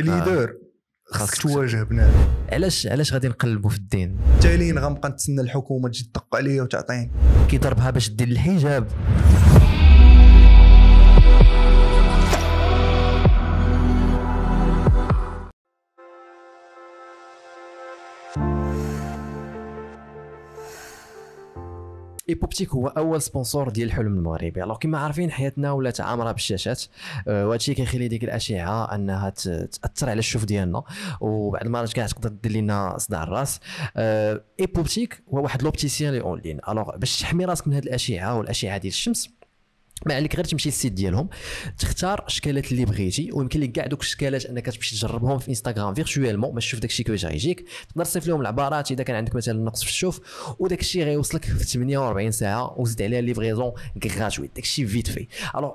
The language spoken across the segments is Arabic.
ليدر آه. خاصك تواجه بنادم علاش علاش غادي نقلبوا في الدين تالين غنبقى نتسنى الحكومه تجي تدق عليا وتعطيني كيضربها باش دير الحجاب ايبوبتيك هو اول سبونسور ديال الحلم المغربي الوغ كما عارفين حياتنا ولات عامره بالشاشات آه، وهادشي كيخلي ديك الاشعه انها تاثر على الشوف ديالنا وبعد المرات كاع تقدر دير لنا صداع الراس آه، ايبوبتيك هو واحد لوبتيسيان لي اون لين الوغ باش تحمي راسك من هاد الاشعه والاشعه ديال الشمس ما عليك غير تمشي للسيت ديالهم تختار الشكالات اللي بغيتي ويمكن لك كاع دوك الشكالات انك تمشي تجربهم في انستغرام فيرتوالمون باش تشوف داكشي كيفاش غيجيك تقدر تصيف لهم العبارات اذا كان عندك مثلا نقص في الشوف وداك الشيء غيوصلك في 48 ساعه وزيد عليها ليفريزون غراتويت داكشي فيت في الو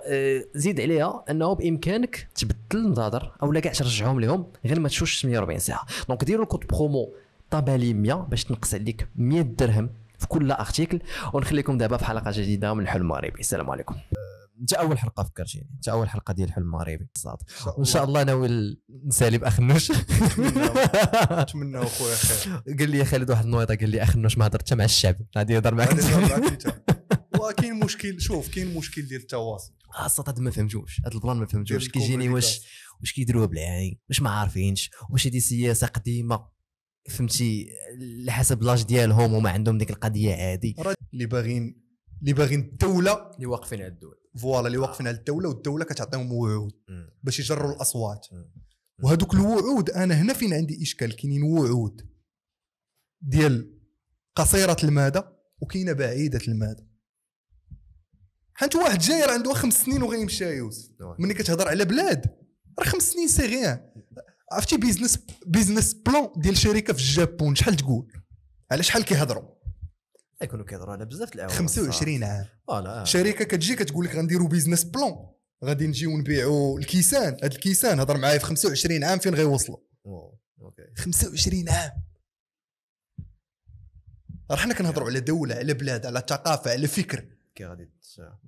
زيد عليها انه بامكانك تبدل او اولا كاع ترجعهم لهم غير ما تشوفش 48 ساعه دونك ديروا الكود برومو طابالي 100 باش تنقص عليك 100 درهم في كل ارتيكل ونخليكم دابا في حلقه جديده من الحلم المغربي السلام عليكم أه، انت اول حلقه فكرتيني انت اول حلقه ديال الحلم المغربي بالضبط ان شاء الله ناوي نسالي باخ نوش نتمنى اخويا خير قال لي خالد واحد النويطه قال لي اخ نوش ما هضرت حتى مع الشعب غادي يهضر معك كاين مشكل شوف كاين مشكل ديال التواصل خاصة هذا ما فهمتوش هذا البلان ما فهمتوش كيجيني واش واش كيديروها بالعين واش ما عارفينش واش هذه سياسه قديمه فهمتي على حسب لاج ديالهم هما عندهم ديك القضيه عادي اللي باغيين اللي باغيين الدوله اللي واقفين على الدول فوالا اللي واقفين على الدوله والدوله كتعطيهم وعود باش يجروا الاصوات وهذوك الوعود انا هنا فين عندي اشكال كاينين وعود ديال قصيره المدى وكاينه بعيده المدى حنت واحد جاي راه عنده خمس سنين وغيمشي يوسف ملي كتهضر على بلاد راه خمس سنين سي غيان عرفتي بيزنس بيزنس بلان ديال شركه في الجابون شحال تقول على شحال كيهضروا يكونوا كيهضروا على بزاف الاعوام 25 عام فوالا شركه كتجي كتقول لك غنديروا بيزنس بلان غادي نجيو نبيعوا الكيسان هذا الكيسان هضر معايا في 25 عام فين غيوصلوا اوكي 25 عام راه حنا كنهضروا على دوله على بلاد على ثقافه على فكر كي غادي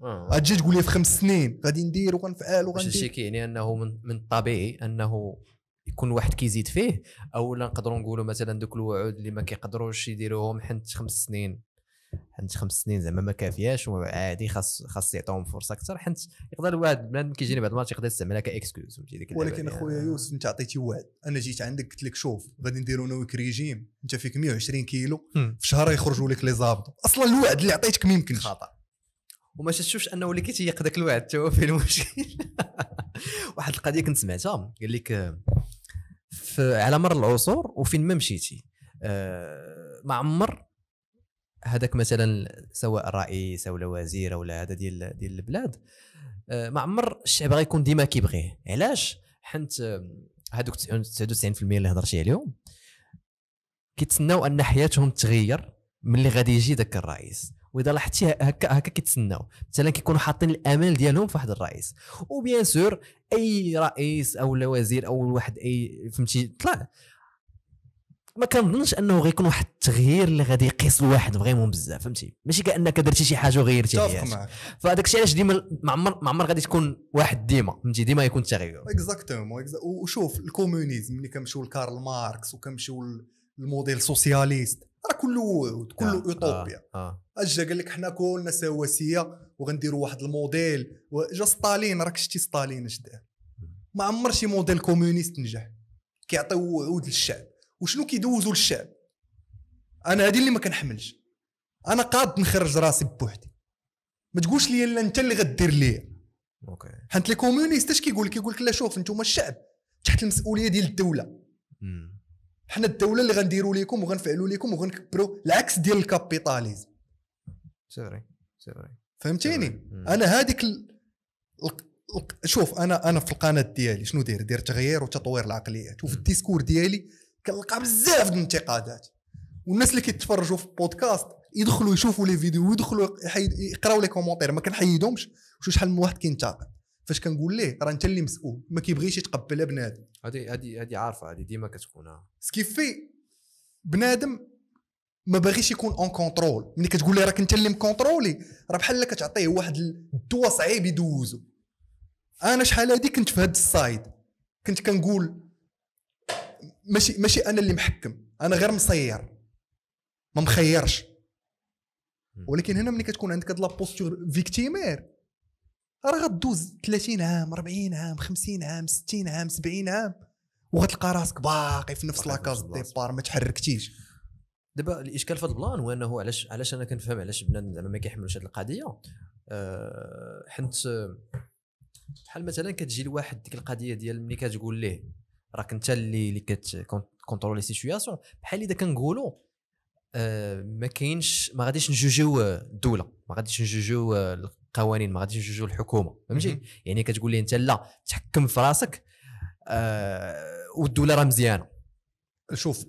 آه. تجي تقول لي في خمس سنين غادي ندير وغنفعل وغندير شي كيعني انه من الطبيعي انه يكون واحد كيزيد فيه او لا نقدروا نقولوا مثلا دوك الوعود اللي ما كيقدروش يديروهم حنت خمس سنين حنت خمس سنين زعما ما كافياش وعادي خاص خاص يعطيهم فرصه اكثر حنت يقدر الواحد بنادم كيجيني بعض المرات يقدر يستعملها كاكسكيوز ولكن اخويا يعني يوسف انت عطيتي وعد انا جيت عندك قلت لك شوف غادي نديرو انا ويك ريجيم انت فيك 120 كيلو في شهر يخرجوا لك لي زابط اصلا الوعد اللي عطيتك ما يمكنش خطا وما تشوفش انه اللي كيتيق ذاك الوعد حتى هو المشكل واحد القضيه كنت سمعتها قال لك آه، على مر العصور وفين ما مشيتي آه، ما عمر هذاك مثلا سواء رئيس او وزير او هذا ديال ديال البلاد آه، ما عمر الشعب غيكون ديما كيبغيه علاش حنت هذوك 99% اللي هضرتي عليهم كيتسناو ان حياتهم تغير ملي غادي يجي ذاك الرئيس واذا لاحظتي هكا هكا كيتسناو مثلا كيكونوا حاطين الامال ديالهم في واحد الرئيس وبيان سور اي رئيس او وزير او واحد اي فهمتي طلع ما كنظنش انه غيكون واحد التغيير اللي غادي يقيس الواحد فريمون بزاف فهمتي ماشي كانك درتي شي حاجه وغيرتي فيها فداك الشيء علاش ديما ما عمر ما عمر غادي تكون واحد ديما فهمتي ديما يكون التغيير اكزاكتومون وشوف الكومونيزم ملي كنمشيو لكارل ماركس وكنمشيو للموديل سوسياليست راه كله كله اوتوبيا آه. آه. اجا قال لك حنا كلنا سواسيه وغنديروا واحد الموديل جا ستالين راك شتي ستالين اش دار ما عمر شي موديل كومونيست نجح كيعطيو وعود للشعب وشنو كيدوزوا للشعب انا هذه اللي ما كنحملش انا قاد نخرج راسي بوحدي ما تقولش لي الا انت اللي غدير ليا اوكي حنت لي كومونيست اش كيقول لك يقول لك لا شوف انتم الشعب تحت المسؤوليه ديال الدوله حنا الدوله اللي غنديروا لكم وغنفعلوا لكم وغنكبروا العكس ديال الكابيتاليزم سوري سوري فهمتيني انا هذيك ال... شوف انا انا في القناه ديالي شنو داير داير تغيير وتطوير العقليات وفي الديسكور ديالي كنلقى بزاف د الانتقادات والناس اللي كيتفرجوا في البودكاست يدخلوا يشوفوا لي فيديو ويدخلوا يقراوا لي كومونتير ما كنحيدهمش شو شحال من واحد كينتقد فاش كنقول ليه راه انت اللي مسؤول ما كيبغيش يتقبلها بنادم هذه هذه هذه عارفه هذه ديما كتكون آه. سكيفي بنادم ما باغيش يكون اون كونترول ملي كتقول لي راك انت اللي مكونترولي راه بحال كتعطيه واحد الدواء صعيب يدوزو انا شحال هادي كنت في هاد السايد كنت كنقول ماشي ماشي انا اللي محكم انا غير مصير ما مخيرش ولكن هنا ملي كتكون عندك هاد لابوستور فيكتيمير راه غدوز 30 عام 40 عام 50 عام 60 عام 70 عام وغتلقى راسك باقي في نفس لاكاز ديبار ما تحركتيش دابا الاشكال في هذا البلان هو انه علاش علاش انا كنفهم علاش بنادم زعما ما كيحملوش هذه القضيه آه، حنت بحال مثلا كتجي لواحد ديك القضيه ديال ملي كتقول ليه راك انت اللي اللي كتكونترولي سيتوياسيون بحال اذا كنقولوا أه ما كاينش ما غاديش نجوجيو الدوله ما غاديش نجوجيو القوانين ما غاديش نجوجو الحكومه فهمتي يعني كتقول لي انت لا تحكم في راسك أه والدوله راه مزيانه شوف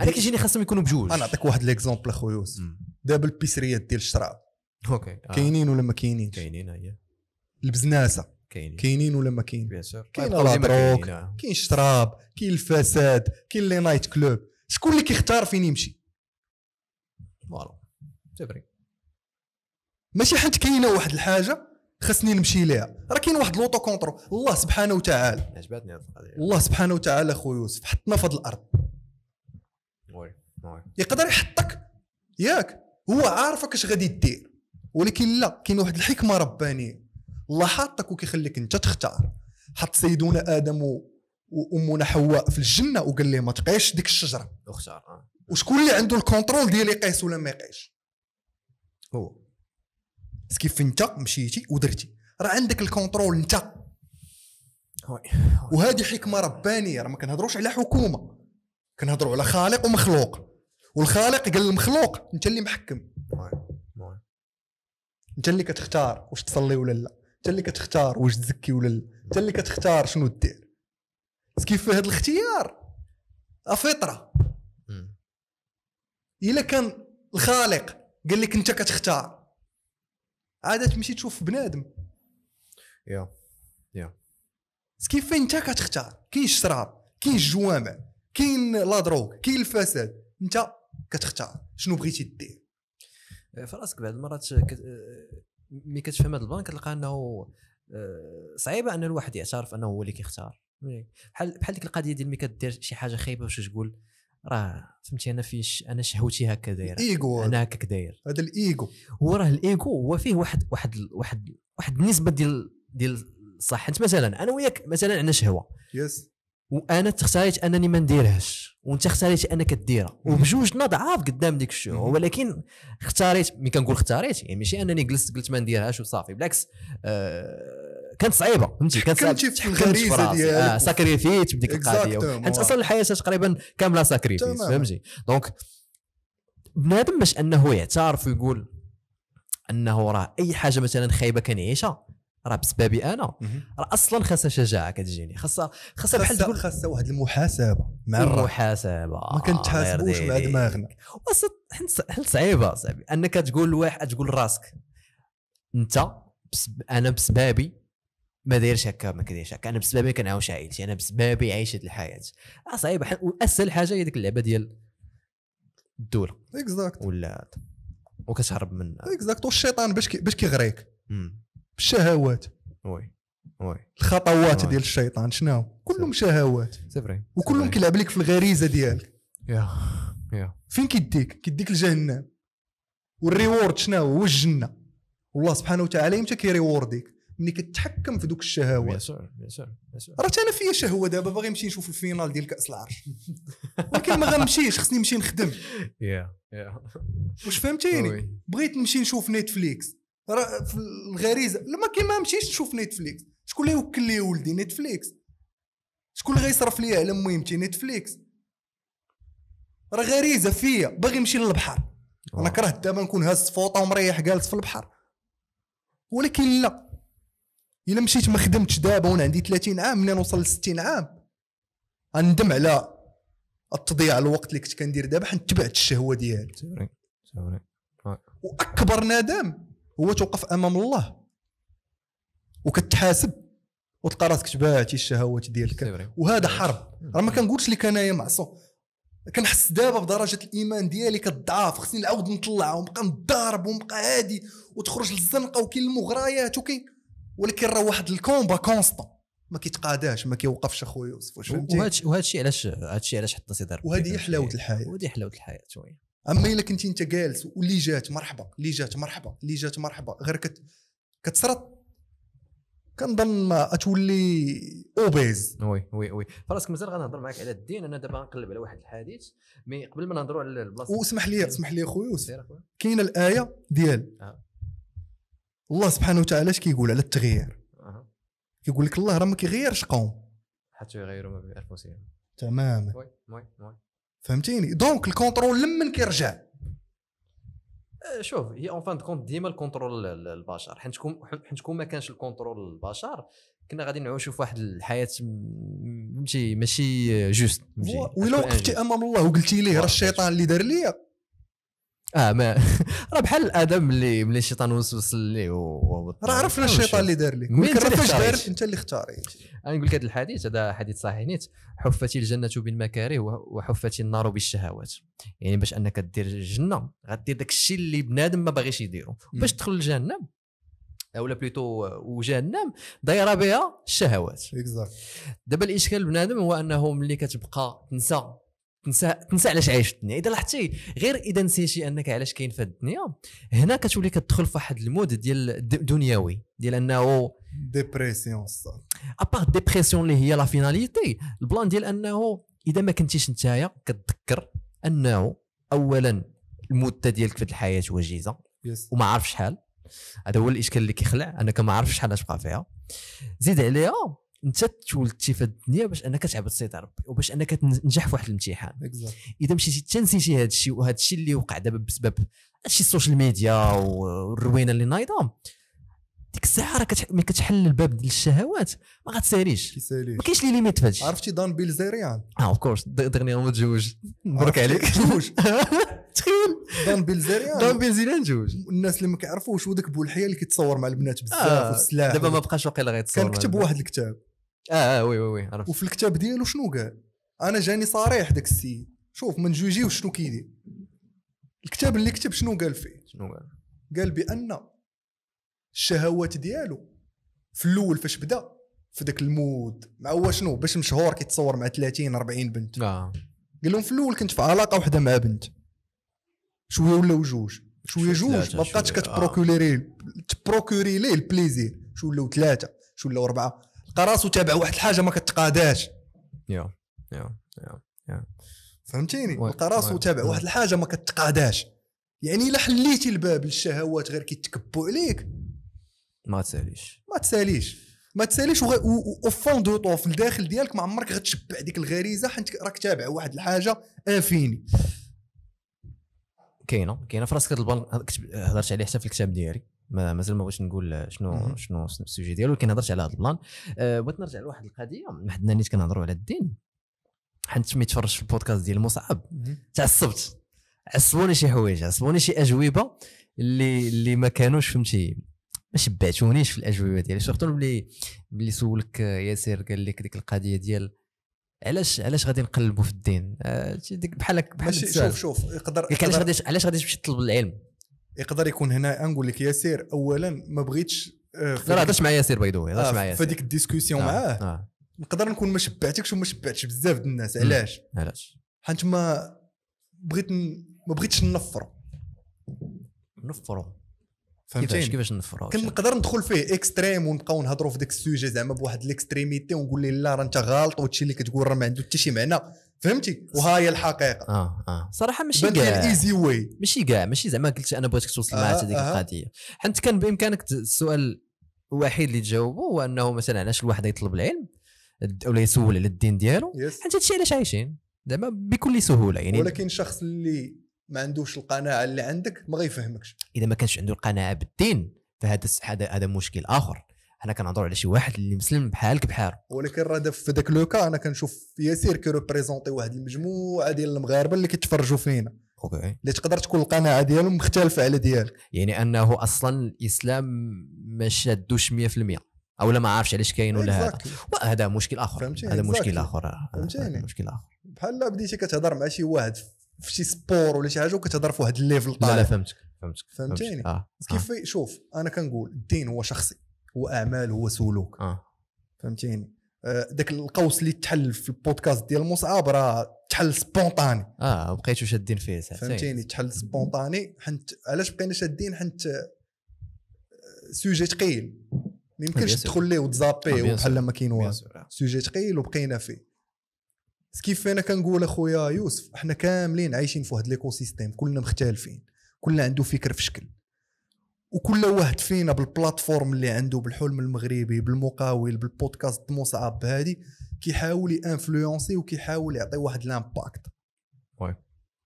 انا كيجيني خاصهم يكونوا بجوج انا نعطيك واحد ليكزومبل اخويا يوسف دابا البيسريات ديال الشراب اوكي آه. كاينين ولا ما كاينينش كاينين هي آه، البزناسه كاينين كاينين ولا ما كاين كاين الدروك كاين الشراب كاين الفساد كاين لي نايت كلوب شكون اللي كيختار فين يمشي فوالا تبري ماشي حيت كاينه واحد الحاجه خاصني نمشي ليها راه كاين واحد لوطو كونترو الله سبحانه وتعالى عجبتني الله سبحانه وتعالى خويا يوسف حطنا في هذه الارض يقدر يحطك ياك هو عارفك اش غادي دير ولكن لا كاين واحد الحكمه ربانيه الله حاطك وكيخليك انت تختار حط سيدنا ادم وامنا حواء في الجنه وقال لهم ما تقيش ديك الشجره واختار آه. وشكون اللي عنده الكونترول ديال يقيس ولا ما يقيش هو كيف انت مشيتي ودرتي راه عندك الكونترول انت وهذه حكمه ربانيه راه ما كنهضروش على حكومه كنهضروا على خالق ومخلوق والخالق قال للمخلوق انت اللي محكم انت اللي كتختار واش تصلي ولا لا انت اللي كتختار واش تزكي ولا لا انت اللي كتختار شنو دير كيف هذا الاختيار فطره الا كان الخالق قال لك انت كتختار عاد تمشي تشوف بنادم يا يا كيف انت كتختار كاين الشراب كاين الجوامع كاين لا دروغ كاين الفساد انت كتختار شنو بغيتي دير فراسك آه، بعض المرات آه، ملي كتفهم هذا البلان كتلقى انه آه، صعيبه ان الواحد يعترف انه هو اللي كيختار بحال بحال ديك القضيه ديال ملي كدير شي حاجه خايبه باش تقول راه فهمتي انا فيش انا شهوتي هكا داير ايغو انا هكاك داير هذا الايغو هو راه الايغو هو فيه واحد واحد واحد واحد النسبه ديال ديال صح انت مثلا انا وياك مثلا عندنا شهوه يس وانا تختاريت انني ما نديرهاش وانت اختاريت انك ديرها وبجوجنا ضعاف قدام ديك الشعور ولكن اختاريت مي كنقول اختاريت يعني ماشي انني جلست قلت ما نديرهاش وصافي بالعكس آه كانت صعيبه فهمتي كانت صعيبه الغريزه ديالك آه ساكريفيت بديك القضيه حيت اصلا الحياه تقريبا كامله ساكريفيت فهمتي دونك بنادم باش انه يعترف ويقول انه راه اي حاجه مثلا خايبه كنعيشها راه بسببي انا راه اصلا خاصها شجاعه كتجيني خاصها خاصها بحال تقول خاصها واحد المحاسبه مع المحاسبه ما كنتحاسبوش مع دماغنا حيت صعيبه صاحبي انك تقول لواحد تقول لراسك انت بس انا بسبابي ما دايرش هكا ما كدايرش هكا انا بسبابي كنعاوش عائلتي انا بسبابي هذه الحياه آه، صعيبه واسهل حاجه هي ديك اللعبه ديال الدوله اكزاكت ولا وكتهرب منها اكزاكت والشيطان باش باش كيغريك الشهوات وي وي الخطوات ديال الشيطان شنو كلهم شهوات سيفري وكلهم كيلعب لك في الغريزه ديالك يا يا فين كيديك كيديك لجهنم والريورد شنو هو الجنه والله سبحانه وتعالى يمتى كيريورديك ملي كتحكم في دوك الشهوات راه انا فيا شهوه دابا باغي نمشي نشوف الفينال ديال كاس العرش ولكن ما غنمشيش خصني نمشي نخدم يا يا واش فهمتيني بغيت نمشي نشوف نتفليكس راه في الغريزه لما ما نمشيش نشوف نيتفليكس شكون اللي يوكل لي ولدي نيتفليكس شكون اللي غيصرف ليا على مهمتي نيتفليكس راه غريزه فيا باغي نمشي للبحر انا آه. كرهت دابا نكون هاز فوطه ومريح جالس في البحر ولكن لا الا مشيت ما خدمتش دابا وانا عندي 30 عام منين نوصل ل 60 عام غندم على التضيع الوقت اللي كنت كندير دابا حيت تبعت الشهوه ديالي واكبر ندم هو توقف امام الله وكتحاسب وتلقى راسك تباتي الشهوات ديالك وهذا حرب راه ما كنقولش لك انايا معصوم كنحس دابا بدرجه الايمان ديالي كتضعف خصني نعاود نطلع ونبقى نضارب ونبقى هادي وتخرج للزنقه وكاين المغريات وكاين ولكن راه واحد الكومبا كونستون ما كيتقاداش ما كيوقفش اخويا يوسف واش فهمتي وهذا الشيء علاش هذا الشيء علاش حتى سيدي وهذه حلاوه الحياه وهذه حلاوه الحياه شويه اما الا كنتي انت جالس واللي جات مرحبا اللي جات مرحبا اللي جات مرحبا غير كت كتسرط كنظن ما تولي اوبيز وي وي وي فراسك مازال غنهضر معاك على الدين انا دابا غنقلب على واحد الحديث مي قبل ما نهضروا على البلاصه واسمح لي اسمح لي اخويا كاينه الايه ديال آه. الله سبحانه وتعالى اش كيقول على التغيير آه. كيقول لك الله راه ما كيغيرش قوم حتى يغيروا ما بانفسهم تماما وي وي وي فهمتيني دونك الكونترول لمن كيرجع آه، شوف هي اون فان كونت ديما الكونترول البشر حيت كون حيت كون ما كانش الكونترول البشر كنا غادي نعيشوا في واحد الحياه فهمتي ماشي آه، جوست ولا وقفتي امام الله وقلتي ليه راه الشيطان اللي دار ليا اه ما راه بحال الادم اللي ملي الشيطان وسوس لي و... راه عرفنا الشيطان اللي دار لك ولكن راه دار انت اللي اختاريت انا نقول لك هذا الحديث هذا حديث صحيح نيت حفتي الجنه بالمكاره وحفتي النار بالشهوات يعني باش انك دير الجنه غدير داك الشيء اللي بنادم ما باغيش يديرو باش تدخل لجهنم اولا بليتو وجهنم دايره بها الشهوات دابا الاشكال بنادم هو انه ملي كتبقى تنسى تنسى تنسى علاش عايش الدنيا اذا لاحظتي غير اذا نسيتي انك علاش كاين في الدنيا هنا كتولي كتدخل في واحد المود ديال دنيوي ديال انه ديبرسيون ابار ديبرسيون اللي هي لا فيناليتي البلان ديال انه اذا ما كنتيش نتايا كتذكر انه اولا المده ديالك في الحياه وجيزه yes. وما عارف شحال هذا هو الاشكال اللي كيخلع انك ما عارف شحال غتبقى فيها زيد عليها انت تولدتي في الدنيا باش انك تعبد سيد ربي وباش انك تنجح في واحد الامتحان اذا مشيتي تنسيتي هذا الشيء وهذا الشيء اللي وقع دابا بسبب هادشي السوشيال ميديا والروينه اللي نايضه ديك الساعه راه ملي كتحل الباب ديال الشهوات ما غاتساليش ما كاينش لي ليميت فهادشي عرفتي دان بيل زيريان اه اوف كورس دغنيا تجوج مبروك عليك تزوج تخيل دان بيل زيريان دان بيل زيريان تزوج الناس اللي ما كيعرفوش وداك بولحيه اللي كيتصور مع البنات بزاف آه، والسلاح دابا ما بقاش واقيلا غيتصور كان كتب واحد الكتاب اه اه وي وي وي عرفت وفي الكتاب ديالو شنو قال انا جاني صريح داك السيد شوف من جوجي شنو كيدير الكتاب اللي كتب شنو قال فيه شنو قال قال بان الشهوات ديالو في الاول فاش بدا في ذاك المود مع هو شنو باش مشهور كيتصور مع 30 40 بنت آه. قال لهم في الاول كنت في علاقه واحده مع بنت شويه ولاو جوج شويه جوج ما بقاتش كتبروكوري آه. تبروكوري ليه البليزير شو ولاو ثلاثه شو ولاو اربعه لقى راسو تابع واحد الحاجه ما كتقاداش يا يا يا يا فهمتيني لقى راسو تابع واحد الحاجه ما كتقاداش يعني الا حليتي الباب للشهوات غير كيتكبوا عليك ما تساليش ما تساليش ما تساليش و... وفون دو طو في الداخل ديالك ما عمرك غتشبع ديك الغريزه حيت راك تابع واحد الحاجه انفيني كاينه كاينه في راسك البال هضرت عليه حتى في الكتاب ديالي مازال ما بغيتش نقول شنو شنو السوجي ديالو ولكن هضرت على هذا البلان أه بغيت نرجع لواحد القضيه ما حدنا نيت كنهضروا على الدين حنت ملي تفرجت في البودكاست ديال مصعب تعصبت عصبوني شي حوايج عصبوني شي اجوبه اللي اللي ما كانوش فهمتي ما شبعتونيش في الاجوبه ديالي سورتو ملي ملي سولك ياسر قال لك ديك القضيه ديال علاش علاش غادي نقلبوا في الدين بحالك أه، بحال شوف شوف يقدر علاش غادي علاش غادي تمشي تطلب العلم يقدر يكون هنا نقول لك ياسير اولا ما بغيتش آه، لا هضرت مع ياسير بايدو هضرت آه، مع ياسير فهذيك الديسكوسيون آه، معاه نقدر نكون ما شبعتكش وما شبعتش بزاف ديال الناس علاش علاش حيت ما بغيت ما بغيتش نفر نفرو كيفاش كيفاش نفرو كنقدر ندخل فيه اكستريم ونبقاو نهضروا في داك السوجي زعما بواحد الاكستريميتي ونقول ليه لا راه انت غالط وهادشي اللي كتقول راه ما عنده حتى شي معنى فهمتي وها هي الحقيقه اه اه صراحه ماشي كاع ايزي واي ماشي كاع ماشي زعما قلت انا بغيتك توصل آه معايا هذيك آه. القضيه حيت كان بامكانك السؤال الوحيد اللي تجاوبه هو انه مثلا علاش الواحد يطلب العلم ولا يسول على الدين ديالو حيت هادشي علاش عايشين زعما بكل سهوله يعني ولكن شخص اللي ما عندوش القناعه اللي عندك ما غيفهمكش اذا ما كانش عنده القناعه بالدين فهذا هذا هذا مشكل اخر حنا كنهضروا على شي واحد اللي مسلم بحالك بحال ولكن راه في ذاك لوكا انا كنشوف ياسير كيروبريزونتي واحد المجموعه ديال المغاربه اللي كيتفرجوا فينا اوكي اللي تقدر تكون القناعه ديالهم مختلفه على ديالك يعني انه اصلا الاسلام ما شادوش 100% او لا ما عارفش علاش كاين ولا هذا وهذا مشكل اخر هذا مشكل اخر هذا مشكل اخر بحال بديتي كتهضر مع شي واحد في شي سبور ولا شي حاجه وكتهضر في واحد الليفل طالع لا لا فهمتك فهمتك فهمتيني آه. كيف آه. شوف انا كنقول الدين هو شخصي هو اعمال هو سلوك آه. فهمتيني ذاك آه، القوس اللي تحل في البودكاست ديال مصعب راه تحل سبونطاني اه بقيتو شادين فيه ساعتين فهمتيني تحل سبونطاني حنت علاش بقينا شادين حنت سوجي آه، ثقيل ما يمكنش تدخل ليه وتزابيه آه، بحال ما كاين والو سوجي ثقيل وبقينا فيه كيف انا كنقول اخويا يوسف احنا كاملين عايشين في واحد ليكو سيستيم كلنا مختلفين كلنا عنده فكر في شكل وكل واحد فينا بالبلاتفورم اللي عنده بالحلم المغربي بالمقاول بالبودكاست مصعب هذه كيحاول انفلونسي وكيحاول يعطي واحد لامباكت واي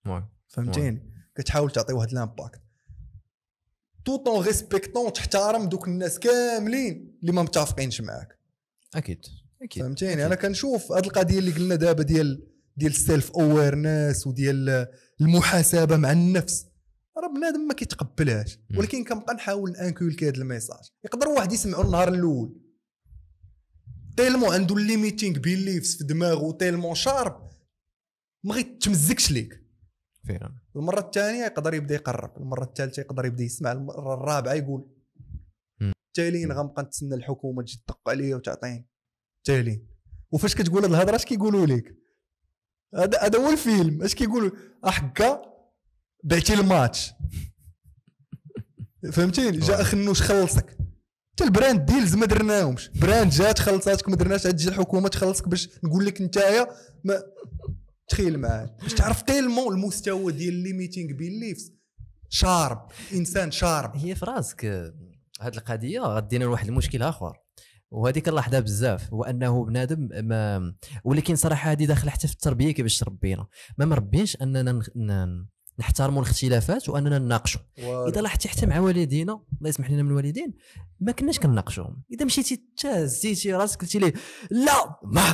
واي فهمتيني كتحاول تعطي واحد لامباكت تو طون ريسبكتون تحترم دوك الناس كاملين اللي ما متفقينش معاك اكيد اكيد فهمتيني يعني انا كنشوف هاد القضيه اللي قلنا دابا ديال ديال السيلف اويرنس وديال المحاسبه مع النفس راه بنادم ما كيتقبلهاش ولكن كنبقى نحاول نانكولكي هذا الميساج يقدر واحد يسمعو النهار الاول تيلمو عنده ليميتينغ بيليفز في دماغه تيلمو شارب ما غيتمزكش ليك فعلا المره الثانيه يقدر يبدا يقرب المره الثالثه يقدر يبدا يسمع المره الرابعه يقول تالين غنبقى نتسنى الحكومه تجي تدق عليا وتعطيني تالين وفاش كتقول هاد الهضره اش كيقولوا لك هذا هذا هو الفيلم اش كيقولوا احكا بعتي الماتش فهمتيني جا خنوش خلصك حتى البراند ديلز ما درناهمش براند جات خلصاتك ما درناش تجي الحكومه تخلصك باش نقول لك نتايا ما تخيل معايا باش تعرف تيلمون المستوى ديال الليميتينغ بيليفز شارب انسان شارب هي في راسك هاد القضيه غدينا لواحد المشكل اخر وهذيك اللحظه بزاف هو انه بنادم ما ولكن صراحه هذه داخله حتى في التربيه كيفاش تربينا ما مربينش اننا نحترموا الاختلافات واننا نناقشوا اذا لاحظتي حتى مع والدينا الله يسمح لنا من الوالدين ما كناش كنناقشوهم اذا مشيتي تهزيتي راسك قلتي ليه لا ما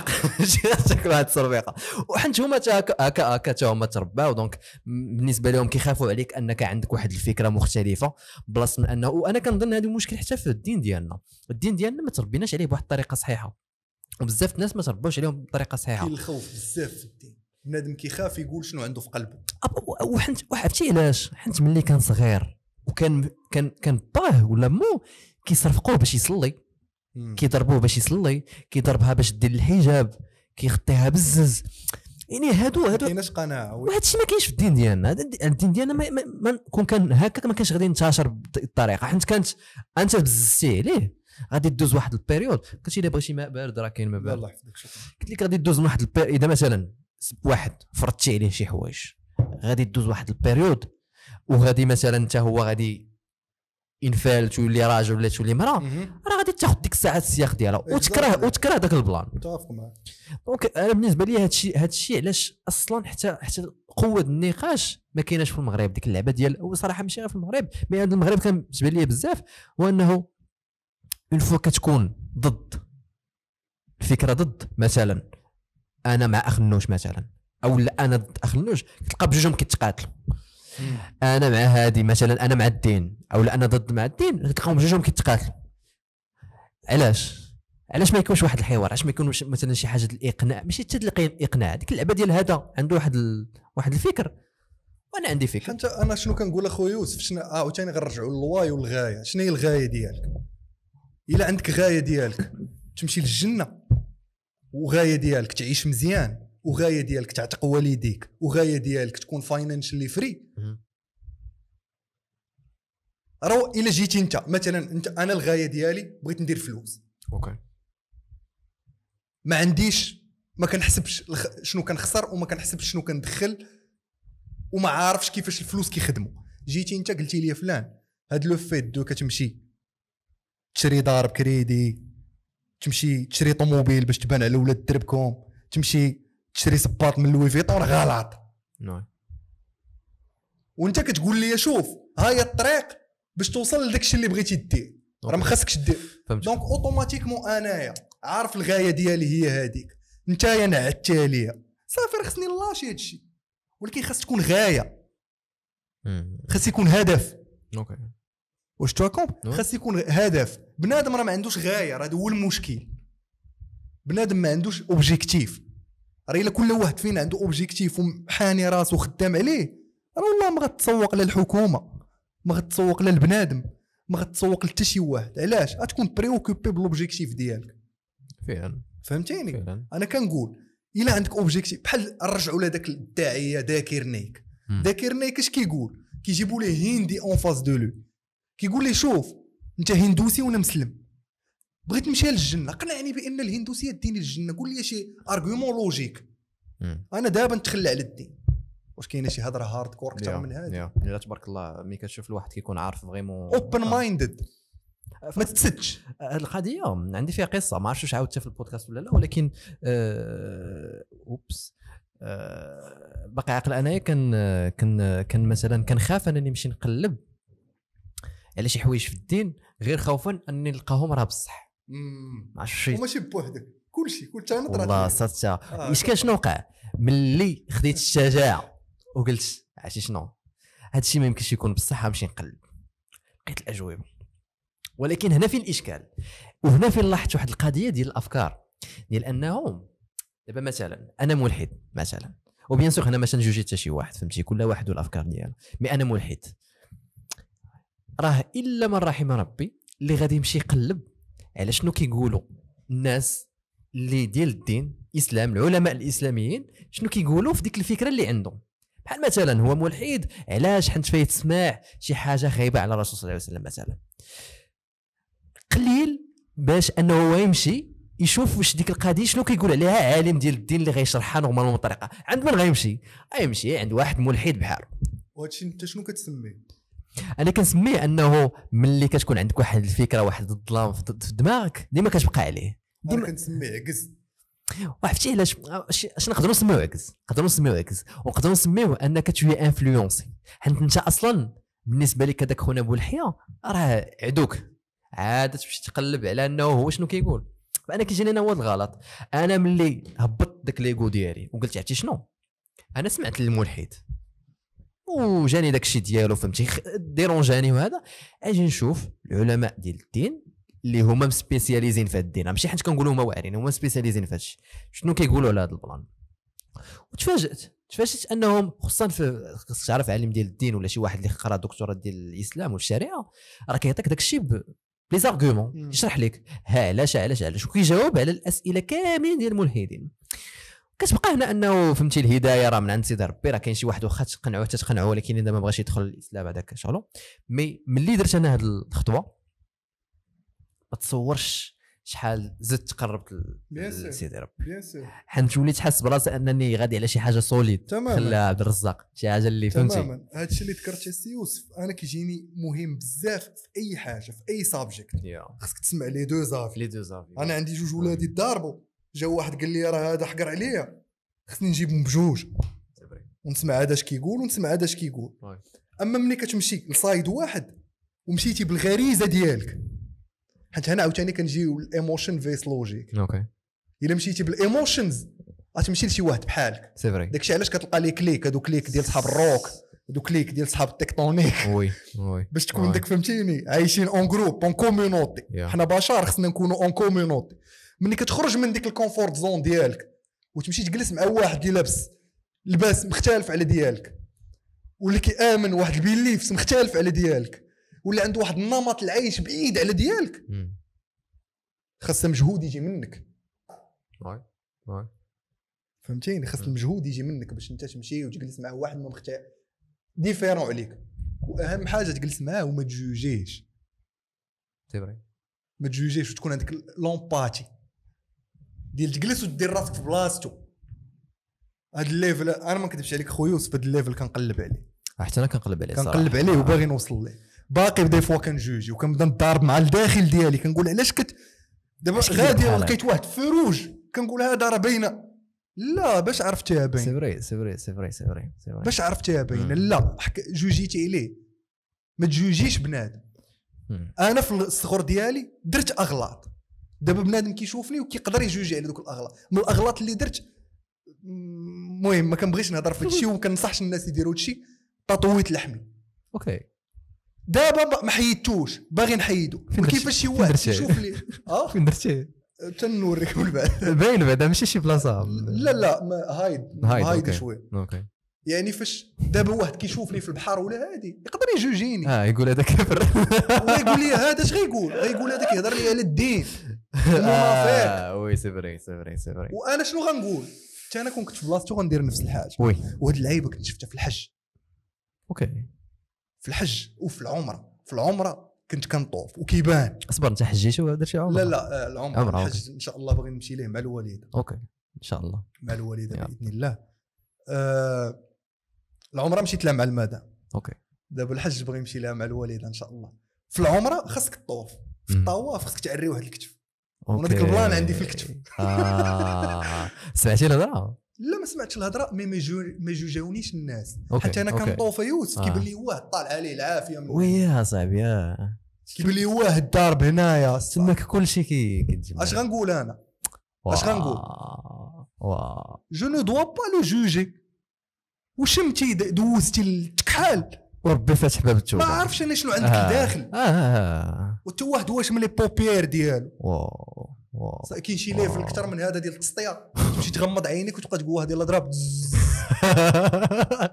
تاكل واحد السربيقه وحنت هما هكا هكا حتى هما ترباو دونك بالنسبه لهم كيخافوا عليك انك عندك واحد الفكره مختلفه بلاص من انه وانا كنظن هذا المشكل حتى في الدين ديالنا الدين ديالنا ما تربيناش عليه بواحد الطريقه صحيحه وبزاف الناس ما تربوش عليهم بطريقه صحيحه كاين الخوف بزاف في الدين بنادم كيخاف يقول شنو عنده في قلبه وحنت وعرفتي علاش حنت ملي كان صغير وكان كان كان باه ولا مو كيصرفقوه باش يصلي كيضربوه باش يصلي كيضربها باش دير الحجاب كيخطيها بالزز يعني هادو هادو ما كايناش قناعه وهذا الشيء ما كاينش في الدين ديالنا الدين ديالنا ما, ما, كون كان هكاك ما كانش غادي ينتشر بالطريقه حيت كانت انت بززتي عليه غادي دوز واحد البيريود قلت لي بغيتي ماء بارد راه كاين ماء بارد الله يحفظك شكرا قلت لك غادي دوز واحد البيريود اذا مثلا واحد فرضتي عليه شي حوايج غادي دوز واحد البيريود وغادي مثلا انت هو غادي انفال تولي راجل ولا تولي مراه راه غادي تاخذ ديك الساعه السياق ديالها إيه، وتكره وتكره داك البلان متفق معك دونك انا بالنسبه لي هذا الشيء هذا الشيء علاش اصلا حتى حتى قوه النقاش ما كايناش في المغرب ديك اللعبه ديال وصراحه ماشي غير في المغرب مي عند المغرب كان بالنسبه لي بزاف هو انه اون فوا كتكون ضد الفكره ضد مثلا انا مع اخ النوش مثلا او لا انا ضد اخ النوش كتلقى بجوجهم كيتقاتلوا انا مع هادي مثلا انا مع الدين او لا انا ضد مع الدين كتلقاهم بجوجهم كيتقاتلوا علاش علاش ما يكونش واحد الحوار علاش ما يكونش مثلا شي حاجه الاقناع ماشي حتى الاقناع ديك اللعبه ديال هذا عنده واحد ال... واحد الفكر وانا عندي فكر حتى انا شنو كنقول اخويا يوسف شنو اه وثاني غنرجعوا للواي والغايه شنو هي الغايه ديالك الا عندك غايه ديالك تمشي للجنه وغايه ديالك تعيش مزيان وغايه ديالك تعتق والديك وغايه ديالك تكون فاينانشلي فري راه الا جيتي انت مثلا انت انا الغايه ديالي بغيت ندير فلوس اوكي ما عنديش ما كنحسبش شنو كنخسر وما كنحسبش شنو كندخل وما عارفش كيفاش الفلوس كيخدموا جيتي انت قلتي لي فلان هاد لو فيت دو كتمشي تشري دار بكريدي تمشي تشري طوموبيل باش تبان على ولاد دربكم تمشي تشري صباط من لوي فيتور غلط نعم وانت كتقول لي شوف هاي الطريق باش توصل لداك الشيء اللي بغيتي دير راه ما خاصكش دير دونك اوتوماتيكمون انايا عارف الغايه ديالي هي هذيك انت يا نعت عليها صافي راه خصني نلاشي هذا الشيء ولكن خاص تكون غايه خاص يكون هدف اوكي واش تراكم خاص يكون هدف بنادم راه ما عندوش غايه راه هذا هو المشكل بنادم ما عندوش اوبجيكتيف راه الا كل واحد فينا عنده اوبجيكتيف وحاني راسو خدام عليه راه والله ما غتسوق لا الحكومه ما غتسوق لا البنادم ما غتسوق لحتى شي واحد علاش غتكون بريوكوبي بالوبجيكتيف ديالك فعلا فهمتيني فعلا. انا كنقول الا عندك اوبجيكتيف بحال نرجعوا لهذاك الداعيه ذاكر نايك ذاكر نايك اش كيقول كيجيبوا ليه هندي اون فاس دو لو كيقول لي شوف انت هندوسي وانا مسلم بغيت نمشي للجنه قنعني بان الهندوسيه ديني للجنه قول لي شي ارغيومون لوجيك انا دابا نتخلى على الدين واش كاينه شي هضره هارد كور اكثر من هذه لا تبارك الله ملي كتشوف الواحد كيكون عارف فريمون اوبن مايندد ما تسدش هذه آه، القضيه عندي فيها قصه ما عرفتش واش عاودتها في البودكاست ولا لا ولكن آه اوبس آه باقي عاقل انايا كان آه، كان آه، كان مثلا خاف انني نمشي نقلب على شي حوايج في الدين غير خوفا اني نلقاهم راه بصح ما شي وماشي بوحدك كلشي كل تنط والله آه. الاشكال شنو وقع ملي خديت الشجاعه وقلت عرفتي شنو هادشي ما يمكنش يكون بصح غنمشي نقلب لقيت الاجوبه ولكن هنا فين الاشكال وهنا فين لاحظت واحد القضيه ديال الافكار ديال انهم دابا مثلا انا ملحد مثلا وبيان سور هنا ما تنجوجي حتى شي واحد فهمتي كل واحد والافكار ديالو مي انا ملحد راه الا من رحم ربي اللي غادي يمشي يقلب على شنو كيقولوا الناس اللي ديال الدين الاسلام العلماء الاسلاميين شنو كيقولوا في ديك الفكره اللي عندهم بحال مثلا هو ملحد علاش حنت فايت تسمع شي حاجه خايبه على الرسول صلى الله عليه وسلم مثلا قليل باش انه هو يمشي يشوف واش ديك القضيه شنو كيقول عليها عالم ديال الدين اللي غيشرحها نورمالمون بطريقه عند من غيمشي غيمشي عند واحد ملحد بحال وهادشي انت شنو كتسميه انا كنسميه انه ملي كتكون عندك واحد الفكره واحد الظلام في دماغك ديما كتبقى عليه ديما كنسميه عكس وعرفتي علاش اش نقدروا نسميوه عكس نقدروا نسميوه عكس ونقدروا نسميوه انك توي انفلونسي حيت انت اصلا بالنسبه لك هذاك خونا ابو الحياه راه عدوك عاد تمشي تقلب على انه هو شنو كيقول فانا كيجيني انا هو الغلط انا ملي هبطت داك ليغو ديالي وقلت عرفتي شنو انا سمعت للملحد وجاني داك الشيء ديالو فهمتي ديرونجاني وهذا اجي نشوف العلماء ديال الدين اللي هما سبيسياليزين في الدين ماشي حيت كنقولوا هما واعرين هما سبيسياليزين في هادشي شنو كيقولوا على هذا البلان وتفاجات تفاجات انهم خصوصا في خصك تعرف عالم ديال الدين ولا شي واحد اللي قرا دكتوراه ديال الاسلام والشريعه راه كيعطيك داك الشيء لي زارغومون يشرح لك علاش علاش علاش وكيجاوب على الاسئله كاملين ديال الملحدين كتبقى هنا انه فهمتي الهدايه راه من عند سيدي ربي راه كاين شي واحد واخا حتى تقنعو ولكن اذا ما بغاش يدخل الاسلام هذاك شغله مي ملي درت انا هذه الخطوه ما تصورش شحال زدت تقربت لسيدي ربي بيان سور حيت وليت حاس براسي انني غادي على شي حاجه سوليد تماما خلى عبد الرزاق شي حاجه اللي فهمتي تماما هذا الشيء اللي ذكرت السي يوسف انا كيجيني مهم بزاف في اي حاجه في اي سابجيكت خاصك خصك تسمع لي دو زافي لي دو زافي انا عندي جوج ولادي ضاربوا جا واحد قال لي راه هذا حقر عليا خصني نجيبهم بجوج ونسمع هذا اش كيقول ونسمع هذا اش كيقول اما ملي كتمشي لصايد واحد ومشيتي بالغريزه ديالك حيت هنا عاوتاني كنجيو الايموشن فيس لوجيك اوكي الا مشيتي بالايموشنز غتمشي لشي واحد بحالك سي فري داكشي علاش كتلقى لي كليك هادو كليك ديال صحاب الروك هادو كليك ديال صحاب التكتونيك وي وي باش تكون داك فهمتيني عايشين اون جروب اون كوميونوتي حنا بشر خصنا نكونوا اون كوميونوتي ملي كتخرج من ديك الكونفورت زون ديالك وتمشي تجلس مع واحد اللي لابس لباس مختلف على ديالك واللي كيامن واحد البيليفس مختلف على ديالك ولا عنده واحد النمط العيش بعيد على ديالك خاصها مجهود يجي منك واي واي فهمتيني خاص المجهود يجي منك باش انت تمشي وتجلس مع واحد ما مختلف ديفيرون عليك واهم حاجه تجلس معاه وما تجوجيش فري ما تجوجيش وتكون عندك لومباتي ديال تجلس ودير راسك في بلاصتو هاد الليفل انا ما نكذبش عليك خويا يوسف هاد الليفل كنقلب عليه آه، حتى انا كنقلب عليه كنقلب عليه وباغي نوصل ليه باقي دي فوا كنجوجي وكنبدا نضارب مع الداخل ديالي كنقول علاش كت دابا غادي لقيت واحد فروج كنقول هذا راه باينه لا باش عرفتيها باين سي فري سي فري سي فري سي فري باش عرفتيها باينه لا جوجيتي عليه ما تجوجيش بنادم انا في الصغر ديالي درت اغلاط دابا بنادم كيشوفني وكيقدر يجوجي على دوك الاغلاط من الاغلاط اللي درت المهم ما كنبغيش نهضر في هادشي كنصحش الناس يديروا هادشي تطويت لحمي اوكي دابا ما حيدتوش باغي نحيدو كيفاش شي واحد يشوف لي اه فين درتيه تنوريك من بعد باين بعدا ماشي شي بلاصه لا لا ما هايد هايد, هايد شويه اوكي يعني فاش دابا واحد كيشوفني في البحر ولا هادي يقدر يجوجيني اه يقول هذا كفر ويقول لي هذا اش غيقول غيقول هذا كيهضر لي على الدين آه، وي سي فري سي فري سي فري وانا شنو غنقول حتى انا كون كنت في بلاصتو غندير نفس الحاجه وي وهاد اللعيبه كنت شفتها في الحج اوكي في الحج وفي العمره في العمره كنت كنطوف وكيبان اصبر انت حجيت ولا درتي عمره لا لا آه، العمره الحج ان شاء الله باغي نمشي ليه مع الوالده اوكي ان شاء الله مع الوالده باذن الله آه العمره مشيت لها مع المدى اوكي دابا الحج باغي نمشي لها مع الوالده ان شاء الله في العمره خاصك تطوف في الطواف خاصك تعري واحد الكتف وانا ذاك البلان عندي في الكتف آه. سمعتي الهضره لا ما سمعتش الهضره مي ما جاونيش الناس حتى انا كنطوف يوسف كيبان آه. لي واه طالع عليه العافيه ويا صاحبي كيبان لي واه الضارب هنايا تماك كلشي كيتجمع كي اش غنقول انا اش غنقول جو نو دوا با لو جوجي وشمتي دوزتي كحال وربي فتح باب التوبه ما عرفش انا شنو عندك آه. داخل اه واحد واش من لي بوبيير ديالو واو واو كاين شي ليفل اكثر من هذا ديال التسطيه تمشي تغمض عينيك وتبقى تقول هذه ضرب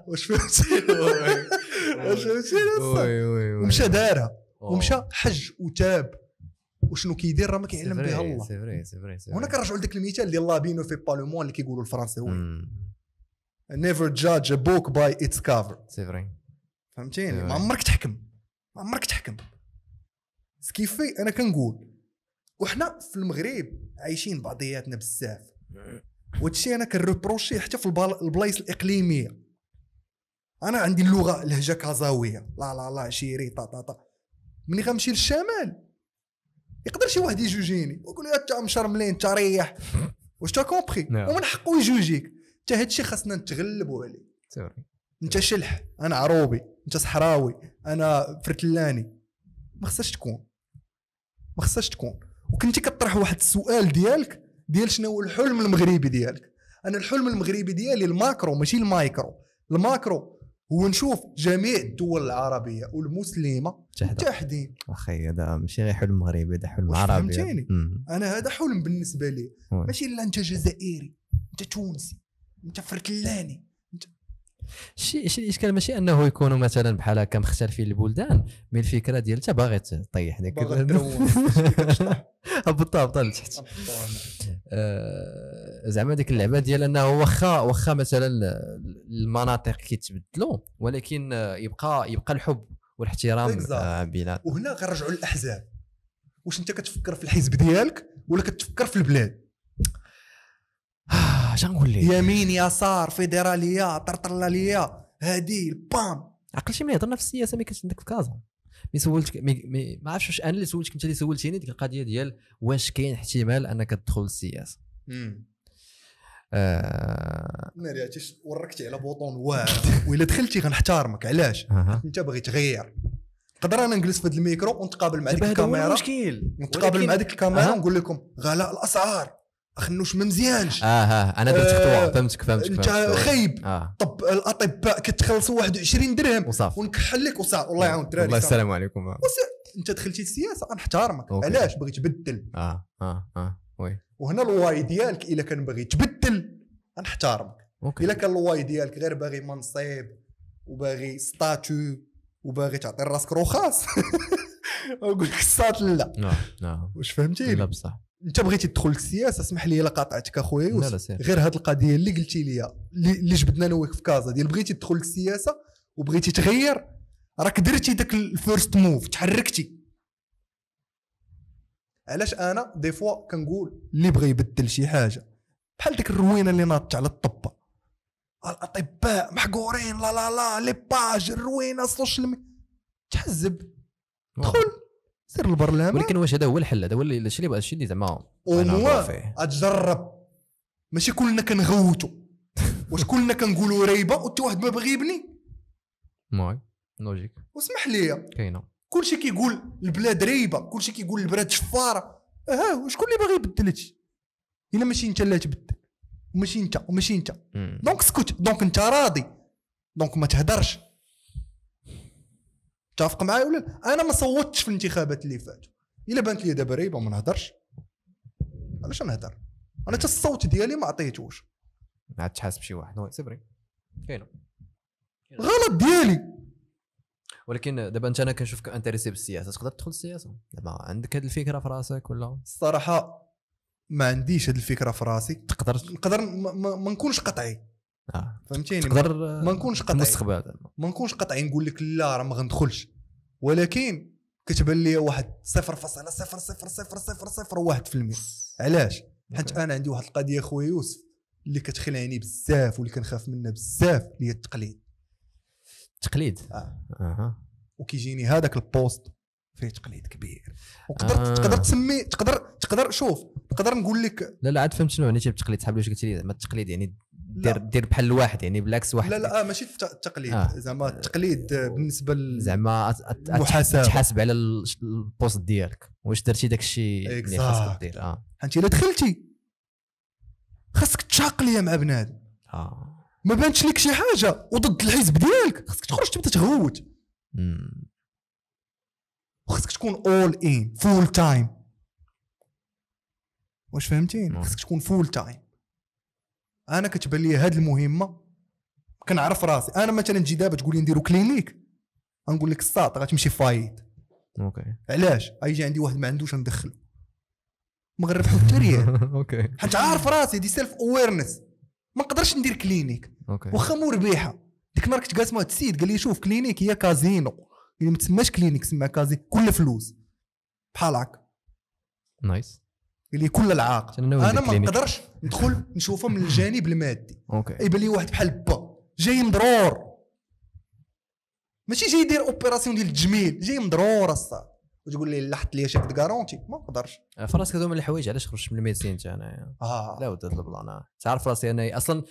واش فهمتي واش فهمتي ومشى دارها ومشى حج وتاب وشنو كيدير راه ما كيعلم بها الله سي فري سي فري هنا كنرجعوا لذاك المثال اللي الله بينو في با لو مون اللي كيقولوا الفرنساوي نيفر جادج ا بوك باي اتس كافر سي فري فهمتيني أيوة، ما أيوة. عمرك تحكم ما عمرك تحكم سكيفي انا كنقول وحنا في المغرب عايشين بعضياتنا بزاف وهادشي انا كنروبروشي حتى في البلايص الاقليميه انا عندي اللغه لهجه كازاويه لا لا لا شيري طا طا طا ملي غنمشي للشمال يقدر شي واحد يجوجيني ويقول لي انت أه، مشرملين انت ريح واش تا كومبري نعم. ومن حقه يجوجيك حتى هادشي خاصنا نتغلبوا عليه انت شلح انا عروبي انت صحراوي انا فرتلاني ما خصهاش تكون ما خصهاش تكون وكنتي كطرح واحد السؤال ديالك ديال شنو هو الحلم المغربي ديالك انا الحلم المغربي ديالي الماكرو ماشي المايكرو الماكرو هو نشوف جميع الدول العربيه والمسلمه متحدين اخي هذا ماشي غير حلم مغربي هذا حلم عربي فهمتيني انا هذا حلم بالنسبه لي ماشي الا انت جزائري انت تونسي انت فرتلاني شي شي الاشكال ماشي انه يكونوا مثلا بحال هكا مختلفين البلدان مي الفكره ديال انت باغي تطيح ديك هبطها هبطها لتحت آه، زعما ديك اللعبه ديال انه واخا واخا مثلا المناطق كيتبدلوا ولكن يبقى يبقى الحب والاحترام آه، بيناتنا وهنا غنرجعوا للاحزاب واش انت كتفكر في الحزب ديالك ولا كتفكر في البلاد حاجه نقول لك يمين يسار فيدراليه طرطلاليه هادي بام عقل شي ملي هضرنا طيب في السياسه ما كانتش عندك في كازا مي سولتك مي, مي ما عرفتش واش انا اللي سولتك انت اللي سولتيني ديك القضيه ديال واش كاين احتمال انك تدخل للسياسه آه... ما ريعتيش وركتي على بوطون واعر وإلا دخلتي غنحتارمك علاش انت باغي تغير قدر انا نجلس في هذا الميكرو ونتقابل مع ديك الكاميرا المشكل نتقابل مع ديك الكاميرا ونقول لكم غلاء الاسعار خنوش ما مزيانش اه اه انا درت خطوه آه، فهمتك فهمتك انت خايب آه. طب الاطباء كتخلصوا 21 درهم ونكحل لك وصافي إيه. والله يعاون الدراري الله السلام عليكم آه. انت دخلتي السياسه غنحتارمك علاش بغيت تبدل اه اه اه وي وهنا الواي ديالك الا كان باغي تبدل غنحتارمك اوكي الا كان الواي ديالك غير باغي منصب وباغي ستاتو وباغي تعطي راسك رخاص اقول لك الساط لا لا نعم، نعم. واش فهمتي لا بصح انت بغيتي تدخل للسياسه اسمح لي الا قاطعتك اخويا يوسف غير هاد القضيه اللي قلتي لي اللي جبدنا انا وياك في كازا ديال بغيتي تدخل للسياسه وبغيتي تغير راك درتي داك الفيرست موف تحركتي علاش انا دي فوا كنقول اللي بغى يبدل شي حاجه بحال ديك الروينه اللي ناطت على الطب الاطباء محقورين لا لا لا لي باج الروينه السوشيال ميديا تحزب دخل سير البرلمان ولكن واش هذا هو الحل هذا هو الشيء اللي الشيء اللي زعما وموا اتجرب ماشي كلنا كنغوتوا واش كلنا كنقولوا ريبه وانت واحد ما بغي يبني موي لوجيك واسمح لي كاينه كلشي كيقول البلاد ريبه كلشي كيقول البلاد شفاره اه وشكون اللي باغي يبدل هادشي الا ماشي انت اللي تبدل وماشي انت وماشي انت دونك سكوت دونك انت راضي دونك ما تهدرش تافق معايا ولا انا ما صوتتش في الانتخابات اللي فاتوا الا بانت لي دابا ريبه ما نهضرش علاش نهضر انا حتى الصوت ديالي ما عطيتوش ما عاد تحاسب شي واحد صبري سبري كاينه غلط ديالي ولكن دابا انت انا كنشوفك انتريسي بالسياسه تقدر تدخل السياسه دابا عندك هذه الفكره في راسك ولا الصراحه ما عنديش هذه الفكره في راسي تقدر نقدر ما نكونش قطعي آه. فهمتيني تقدر ما نكونش قطعي المستقبل ما نكونش قطعي نقول لك لا راه ما غندخلش ولكن كتبان لي واحد 0.000001% علاش حيت انا عندي واحد القضيه خويا يوسف اللي كتخلعني بزاف واللي كنخاف منها بزاف هي التقليد التقليد اه, آه. وكيجيني هذاك البوست فيه تقليد كبير وقدر آه. تقدر تسمي تقدر تقدر شوف نقدر نقول لك لا لا عاد فهمت شنو يعني معناتي بالتقليد صحاب واش قلت لي زعما التقليد يعني دير دير بحال الواحد يعني بالعكس واحد لا لا آه ماشي التقليد آه. زعما التقليد بالنسبه ل زعما تحاسب على البوست ديالك واش درتي داك الشيء اللي خاصك دير اه انت الا دخلتي خاصك ليا مع بنادم اه ما بانتش لك شي حاجه وضد الحزب ديالك خاصك تخرج تبدا تغوت وخصك تكون اول ان فول تايم واش فهمتيني نعم. خصك تكون فول تايم انا كتبان لي هذه المهمه كنعرف راسي انا مثلا تجي دابا تقول لي نديرو كلينيك غنقول لك الساط غتمشي فايت اوكي علاش غيجي عندي واحد ما عندوش ندخلو ما غنربحو حتى ريال اوكي حيت عارف راسي دي سيلف اويرنس ما نقدرش ندير كلينيك اوكي واخا مربحه ديك المره كنت قاسمها السيد قال لي شوف كلينيك هي كازينو اللي ما تسماش كلينيك تسمى كازي كل فلوس بحال هكا نايس اللي كل العاق انا, ما نقدرش ندخل نشوفه من الجانب المادي اوكي إيه، يبان لي واحد بحال با جاي مضرور ماشي جاي يدير اوبيراسيون ديال التجميل جاي مضرور الصاد وتقول لي لحت لي شي كارونتي ما نقدرش آه، في راسك هذوما الحوايج علاش خرجت من الميدسين انت انايا آه. لا هذا البلان تعرف راسي انايا اصلا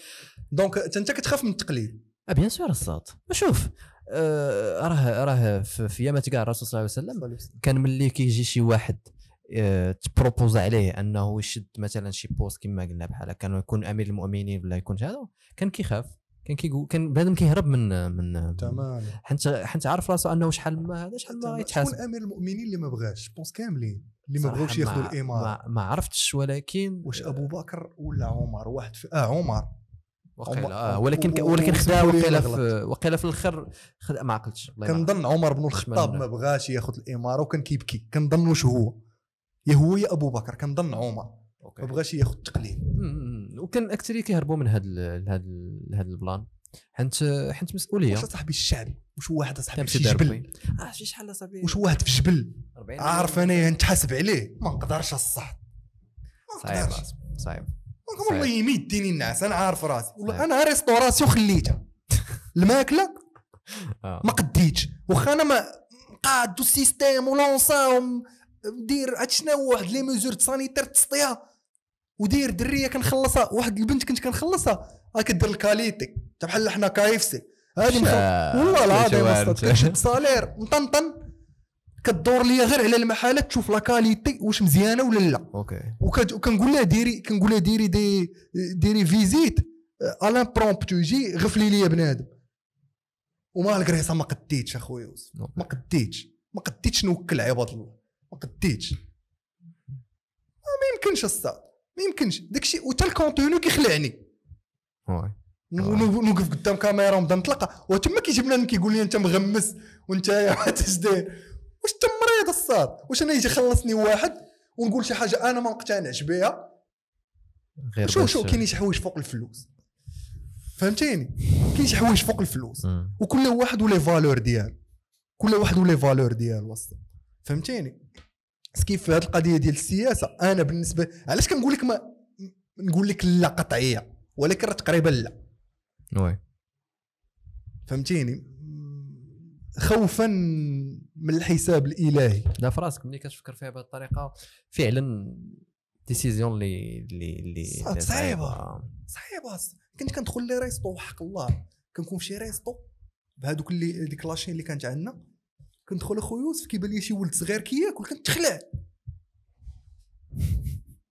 دونك انت كتخاف من التقليد اه بيان سور الصاد شوف آه، راه راه في يامات كاع الرسول صلى الله عليه وسلم كان ملي كيجي شي واحد آه، تبروبوز عليه انه يشد مثلا شي بوست كما قلنا بحال كان يكون امير المؤمنين ولا يكون هذا كان كيخاف كان كيقول كان بنادم كيهرب من من تمام حيت حيت عارف راسو انه شحال ما هذا شحال ما غيتحاسب شكون امير المؤمنين اللي ما بغاش بونس كاملين اللي ما بغاوش ياخذوا الاماره ما, ما عرفتش ولكن واش ابو بكر ولا عمر واحد في اه عمر وقيلا آه ولكن ولكن خدا وقيلا في وقيلا في الاخر خدا ما عقلتش كنظن عمر بن الخطاب ما بغاش ياخذ الاماره وكان كيبكي كنظن واش هو يا هو يا ابو بكر كنظن عمر ما بغاش ياخذ التقليد وكان اكثريه كيهربوا من هذا هذا هذا البلان حنت حنت مسؤوليه واش صاحبي الشعبي واش واحد صاحبي في جبل اه شي شحال صاحبي واش واحد في جبل عارف انايا نتحاسب عليه ما نقدرش الصح صعيب صعيب والله يمديني الناس انا عارف راسي والله انا راسي خليتها الماكله آه. ما قديتش واخا انا ما قادو السيستيم ولونساهم دير شنو واحد لي ميزور سانيتير تسطيها ودير دريه كنخلصها واحد البنت كنت كنخلصها راه كدير الكاليتي بحال حنا كايفسي هذه والله العظيم كتشد سالير مطنطن كدور ليا غير على المحاله تشوف لا كاليتي واش مزيانه ولا لا اوكي وكنقول لها ديري كنقول لها ديري دي ديري فيزيت الان برومبت يجي غفلي ليا بنادم وما الكريسه ما قديتش اخويا يوسف ما قديتش ما قديتش نوكل عباد الله ما قديتش ما يمكنش الصاد ما يمكنش داكشي وتا الكونتوني كيخلعني آه. نوقف قدام كاميرا ونبدا نطلق وتما كيجيب لنا كيقول لي انت مغمس وانت ما داير واش تمريض الصاد واش انا يجي خلصني واحد ونقول شي حاجه انا ما مقتنعش بها غير شو شو كاين شي حوايج فوق الفلوس فهمتيني كاين شي حوايج فوق الفلوس وكل واحد ولي فالور ديالو كل واحد ولي فالور ديالو وسط فهمتيني كيف في هذه القضيه ديال السياسه انا بالنسبه علاش كنقول لك ما نقول لك لا قطعيه ولكن راه تقريبا لا وي فهمتيني خوفا من الحساب الالهي لا فراسك ملي كتفكر فيها بهذه الطريقه فعلا ديسيزيون اللي اللي صعيبه صعيبه كنت كندخل لي ريستو وحق الله كنكون في شي ريستو بهذوك اللي ديك لاشين اللي كانت عندنا كندخل اخو يوسف كيبان لي شي ولد صغير كياكل كنتخلع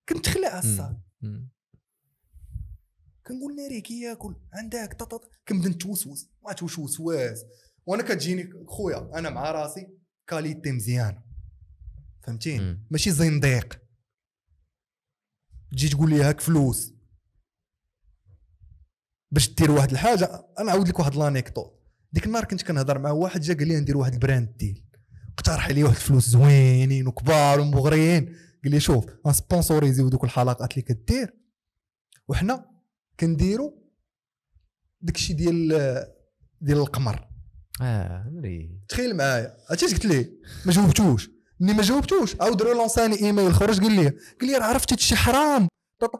كنتخلع الصاط كنقول ناري كياكل عندك طاطا كنبدا نتوسوس ما توسوس وانا كتجيني خويا انا مع راسي كاليتي مزيانه فهمتيني ماشي زنديق تجي تقول لي هاك فلوس باش دير واحد الحاجه انا عاود لك واحد لانيكدوت ديك النهار كنت كنهضر مع واحد جا قال لي ندير واحد البراند ديل اقترح علي واحد الفلوس زوينين وكبار ومغريين قال لي شوف غنسبونسوريزيو دوك الحلقات اللي كدير وحنا كنديرو داكشي ديال ديال القمر اه عمري تخيل معايا عرفتي قلت ليه ما جاوبتوش ملي ما جاوبتوش عاود لونساني ايميل خرج قال لي قال لي راه عرفت هادشي حرام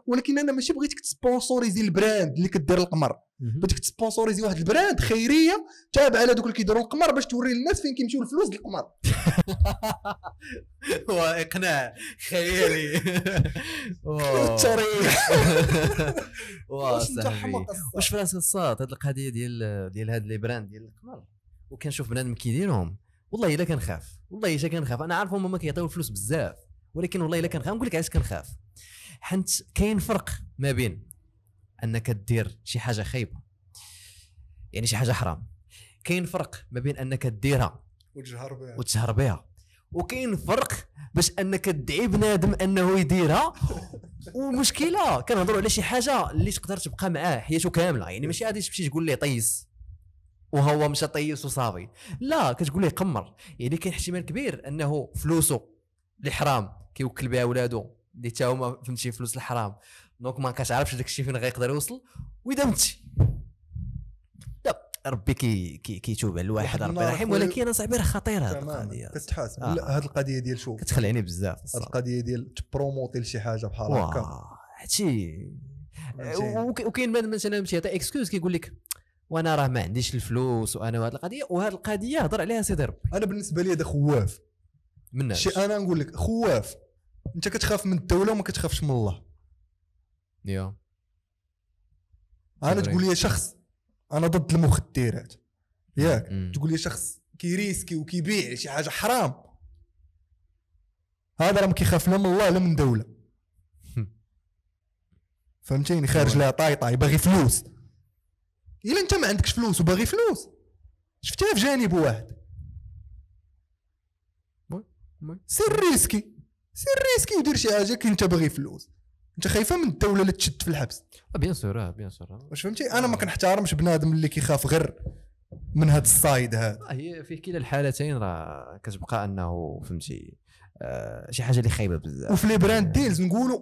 ولكن انا ماشي بغيتك تسبونسوريزي البراند اللي كدير القمر بغيتك تسبونسوريزي واحد البراند خيريه تابعه لهذوك اللي كيديروا القمر باش توري للناس فين كيمشيو الفلوس ديال القمر اقناع خيالي التريح واش فراسي الصاد هذه القضيه ديال ديال هاد لي براند ديال القمر وكنشوف بنادم كيديرهم والله الا كنخاف والله الا كنخاف انا عارف هما ما كيعطيو الفلوس بزاف ولكن والله الا كنخاف نقول لك علاش كنخاف حنت كاين فرق ما بين انك دير شي حاجه خايبه يعني شي حاجه حرام كاين فرق ما بين انك ديرها وتجهر بها وتجهر بها وكاين فرق باش انك تدعي بنادم انه يديرها ومشكله كنهضروا على شي حاجه اللي تقدر تبقى معاه حياته كامله يعني ماشي غادي تمشي تقول ليه طيس وهو مشى طيس وصافي لا كتقول ليه قمر يعني كاين احتمال كبير انه فلوسه الحرام كيوكل بها ولادو اللي تا هما فهمتي فلوس الحرام دونك ما كتعرفش داك الشيء فين غيقدر يوصل واذا مت ربي كي كي كيتوب على الواحد ربي رحيم ولكن اصاحبي راه خطيره هذه القضيه كتحاسب آه. هذه القضيه ديال شوف كتخلعني بزاف هذه القضيه ديال تبروموتي لشي حاجه بحال هكا هادشي وكاين مثلا تيعطي اكسكيوز كيقول لك وانا راه ما عنديش الفلوس وانا وهذه القضيه وهذه القضيه هضر عليها سيدي رب انا بالنسبه لي هذا خواف من شي انا نقول لك خواف انت كتخاف من الدوله وما كتخافش من الله يا انا تقول لي شخص انا ضد المخدرات ياك تقول لي شخص كيريسكي وكيبيع شي حاجه حرام هذا راه ما كيخاف لا من الله لا من دوله فهمتيني خارج لها طايطاي باغي فلوس الا انت ما عندكش فلوس وباغي فلوس شفتيها في جانب واحد سير ريسكي سير ريسكي ودير شي حاجه كي انت باغي فلوس انت خايفه من الدوله اللي تشد في الحبس آه، بيان سور آه، بيان سور واش فهمتي انا ما كنحترمش بنادم اللي كيخاف غير من هذا الصايد هذا آه، هي في كلا الحالتين راه كتبقى انه فهمتي شي حاجه اللي خايبه بزاف وفي لي براند ديلز نقولوا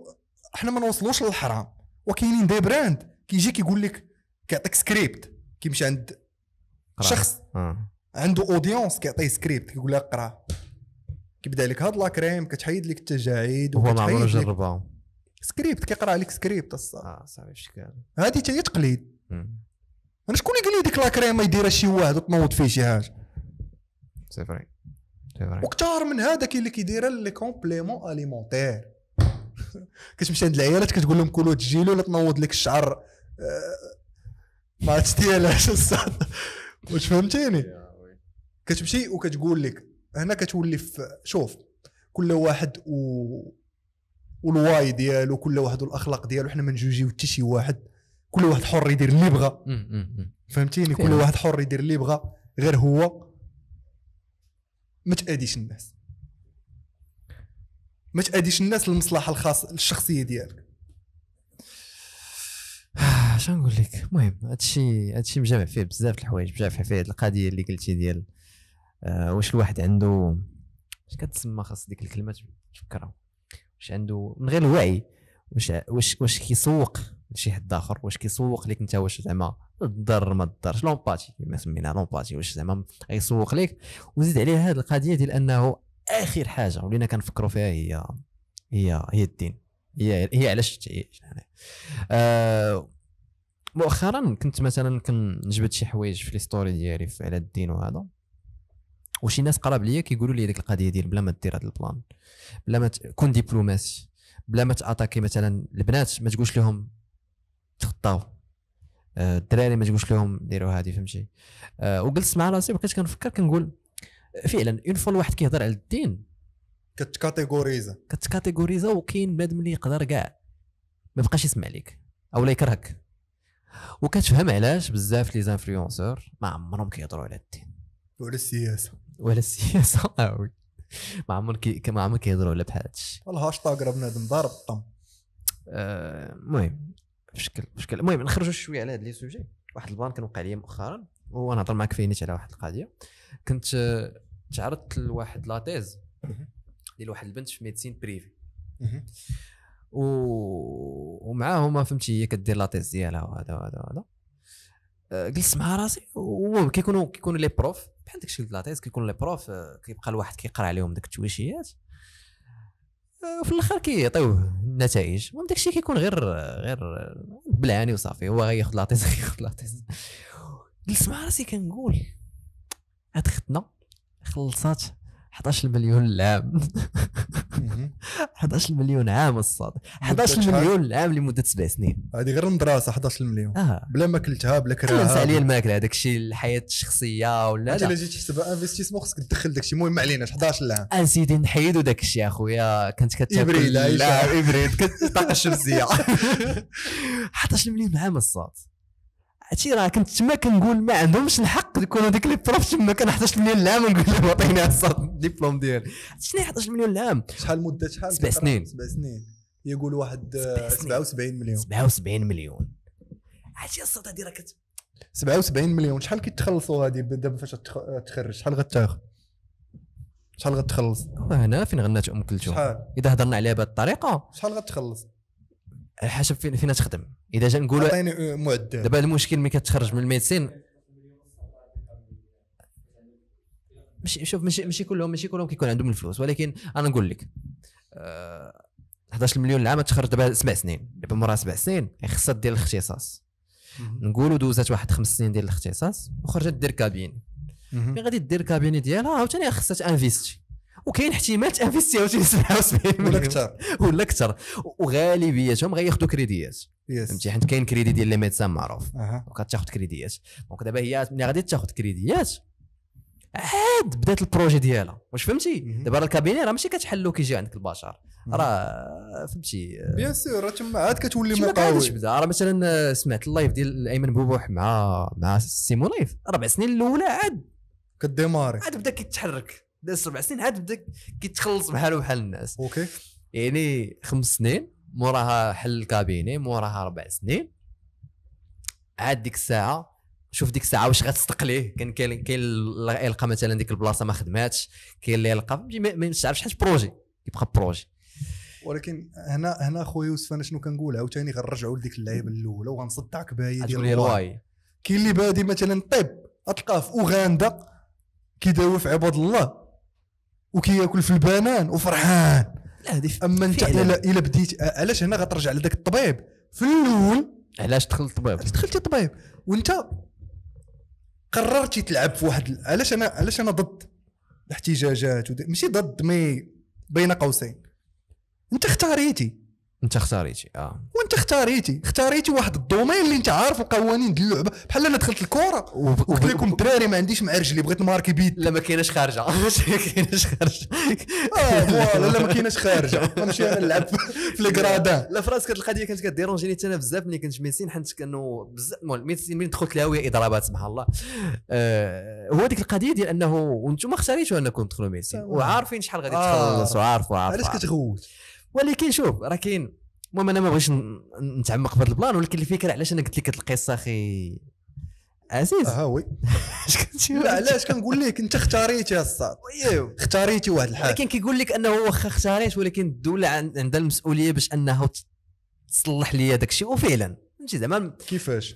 حنا ما نوصلوش للحرام وكاينين دي براند كيجي كيقول لك كيعطيك سكريبت كيمشي عند قرأ. شخص آه. عنده اودينس كيعطيه سكريبت كيقول لك اقرا كيبدا لك هاد لاكريم كتحيد لك التجاعيد هو ما عمره جربها سكريبت كيقرا لك سكريبت الصح اه صافي الشكل هادي تاهي هي تقليد انا شكون اللي قال لي ديك لاكريم ما يديرها شي واحد وتنوض فيه شي حاجه سي فري وكثار من هذا كاين اللي كيديرها لي كومبليمون اليمونتير كتمشي عند العيالات كتقول لهم كلوا تجيلو ولا تنوض لك الشعر آه، ما مع الصاد واش فهمتيني كتمشي وكتقول لك هنا كتولي شوف كل واحد و والواي ديالو كل واحد والاخلاق ديالو حنا ما نجوجيو حتى شي واحد كل واحد حر يدير اللي بغى فهمتيني كل واحد حر يدير اللي بغى غير هو ما تاديش الناس ما تاديش الناس للمصلحه الخاصه الشخصيه ديالك اش نقول لك المهم هادشي هادشي مجمع فيه بزاف الحوايج مجمع فيه هاد القضيه اللي قلتي ديال آه واش الواحد عنده اش كتسمى خاص ديك الكلمه تفكرها واش عنده من غير الوعي واش واش واش كيسوق لشي حد اخر واش كيسوق لك انت واش زعما تضر ما تضرش لومباتي كما سميناها لومباتي واش زعما غيسوق لك وزيد عليها هذه القضيه ديال انه اخر حاجه ولينا كنفكروا فيها هي هي هي الدين هي هي علاش تعيش يعني؟ آه مؤخرا كنت مثلا كنجبد شي حوايج في لي ستوري ديالي على الدين وهذا وشي ناس قراب ليا كيقولوا لي ديك القضيه ديال بلا ما دير هذا البلان بلا ما كون دبلوماسي بلا ما تاتاكي مثلا البنات ما تقولش لهم تخطاو آه، الدراري ما تقولش لهم ديروا هذه فهمتي آه، وجلست مع راسي بقيت كنفكر كنقول فعلا اون فوا الواحد كيهضر على الدين كتكاتيغوريزا كتكاتيغوريزا وكاين بنادم اللي يقدر كاع ما يبقاش يسمع ليك او لا يكرهك وكتفهم علاش بزاف لي زانفلونسور ما عمرهم كيهضروا على الدين ولا السياسه ولا السياسه اه وي ما عمر كي ما عمر كيهضروا على بحال هادشي الهاشتاغ راه بنادم ضارب الطم آه، المهم بشكل بشكل المهم نخرجوا شويه على هاد لي سوجي واحد البان كان وقع لي مؤخرا وهو نهضر معك فينيت على واحد القضيه كنت تعرضت لواحد لاتيز ديال واحد البنت في ميديسين بريفي و... ومعاهم فهمتي هي كدير لاتيس ديالها وهذا وهذا وهذا أه، جلست مع راسي وهم كيكونوا كيكونوا لي بروف بحال داكشي ديال لاتيز كيكونوا لي بروف أه، كيبقى الواحد كيقرا عليهم داك التويشيات أه، وفي الاخر كيعطيوه النتائج المهم داكشي كيكون غير غير بلعاني وصافي هو غياخذ لاتيز غياخذ لاتيز جلست مع راسي كنقول هاد ختنا خلصات 11 مليون عام 11 مليون عام الصاد 11 مليون عام لمده سبع سنين هذه غير المدرسه 11 مليون آه. بلا ما كلتها بلا كرهها خلص عليا الماكله هذاك الشيء الحياه الشخصيه ولا لا الا جيت تحسبها انفستيسمون آه، خصك تدخل داك الشيء المهم ما عليناش 11 عام اسيدي نحيدو داك الشيء اخويا كانت كتاكل لا ابريد الطاقه الشمسيه 11 مليون عام الصاد هادشي راه كنت تما كنقول ما عندهمش الحق يكونوا ديك لي بروف تما كان 11 مليون العام ونقول لهم عطيني الدبلوم ديالي شنو 11 مليون العام شحال مده شحال سبع سنين سبع سنين يقول واحد 77 آه، مليون 77 مليون هادشي الصوت هادي راه 77 مليون شحال كيتخلصوا هادي دابا فاش تخرج شحال غتاخذ شحال غتخلص هنا فين غنات ام كلثوم شحال اذا هضرنا عليها بهذه الطريقه شحال غتخلص على حسب فين فين تخدم اذا جا نقول عطيني معدل دابا المشكل ملي كتخرج من الميدسين ماشي شوف ماشي ماشي كلهم ماشي كلهم كيكون عندهم الفلوس ولكن انا نقول لك أه 11 مليون العام تخرج دابا سبع سنين دابا مورا سبع سنين خصها دير الاختصاص نقولوا دوزات واحد خمس سنين ديال الاختصاص وخرجت دير كابين مي غادي دير كابيني ديالها عاوتاني خصها تانفيستي وكاين احتمال تانفيستيها وتجي 77 ولا اكثر ولا اكثر وغالبيتهم غياخذوا كريديات فهمتي حيت كاين كريدي ديال لي ميدسان معروف كتاخذ وكتاخذ كريديات دونك دابا هي ملي غادي تاخذ كريديات عاد بدات البروجي ديالها واش فهمتي دابا راه الكابيني راه ماشي كتحلو كيجي عندك البشر راه فهمتي بيان آه، سور راه تما عاد كتولي مقاوي تبدا راه مثلا آه، سمعت اللايف ديال ايمن بوبوح مع مع سيمو لايف ربع سنين الاولى عاد كديماري عاد بدا كيتحرك داز سبع سنين عاد بدا كيتخلص بحاله بحال الناس اوكي يعني خمس سنين موراها حل الكابيني موراها ربع سنين عاد ديك الساعه شوف ديك الساعه واش غتستقليه كان كاين كاين اللي يلقى مثلا ديك البلاصه ما خدماتش كاين اللي يلقى ما تعرفش شحال بروجي كيبقى بروجي ولكن هنا هنا خويا يوسف انا شنو كنقول عاوتاني غنرجعوا لديك اللعيبه الاولى وغنصدعك بهاي ديال الواي كاين اللي بادي مثلا الطب غتلقاه في اوغندا كيداوي في عباد الله وكياكل في البنان وفرحان لا هذه اما انت الا الا بديت آه، علاش هنا غترجع لذاك الطبيب في الاول علاش دخلت الطبيب علاش دخلتي الطبيب وانت قررتي تلعب في واحد علاش انا علاش انا ضد الاحتجاجات ماشي ضد مي بين قوسين انت اختاريتي انت اختاريتي اه وانت اختاريتي اختاريتي واحد الدومين اللي انت عارف القوانين ديال اللعبه بحال انا دخلت الكره وقلت لكم الدراري ما عنديش مع رجلي بغيت ماركي بيت لا ما كايناش خارجه ما كايناش خارجه اه فوالا لا ما كايناش خارجه نمشي نلعب في الكرادان لا فراس كانت القضيه كانت كديرونجيني حتى انا بزاف ملي كنت ميسين حيت كانوا بزاف المهم ميسين ملي دخلت الهاويه اضرابات سبحان الله آه، هو ديك القضيه ديال انه وانتم اختاريتوا انكم تدخلوا ميسين آه. وعارفين شحال غادي تخلصوا عارف وعارف علاش كتغوت ولكن شوف راه كاين المهم انا ما بغيتش نتعمق في هذا البلان ولكن الفكره علاش انا قلت لك القصه اخي عزيز اه وي لا علاش كنقول لك انت اختاريتي الصاد طيب. اختاريتي واحد الحاجه ولكن كيقول لك انه واخا اختاريت ولكن الدوله عندها المسؤوليه باش انه تصلح لي داك الشيء وفعلا فهمتي زعما كيفاش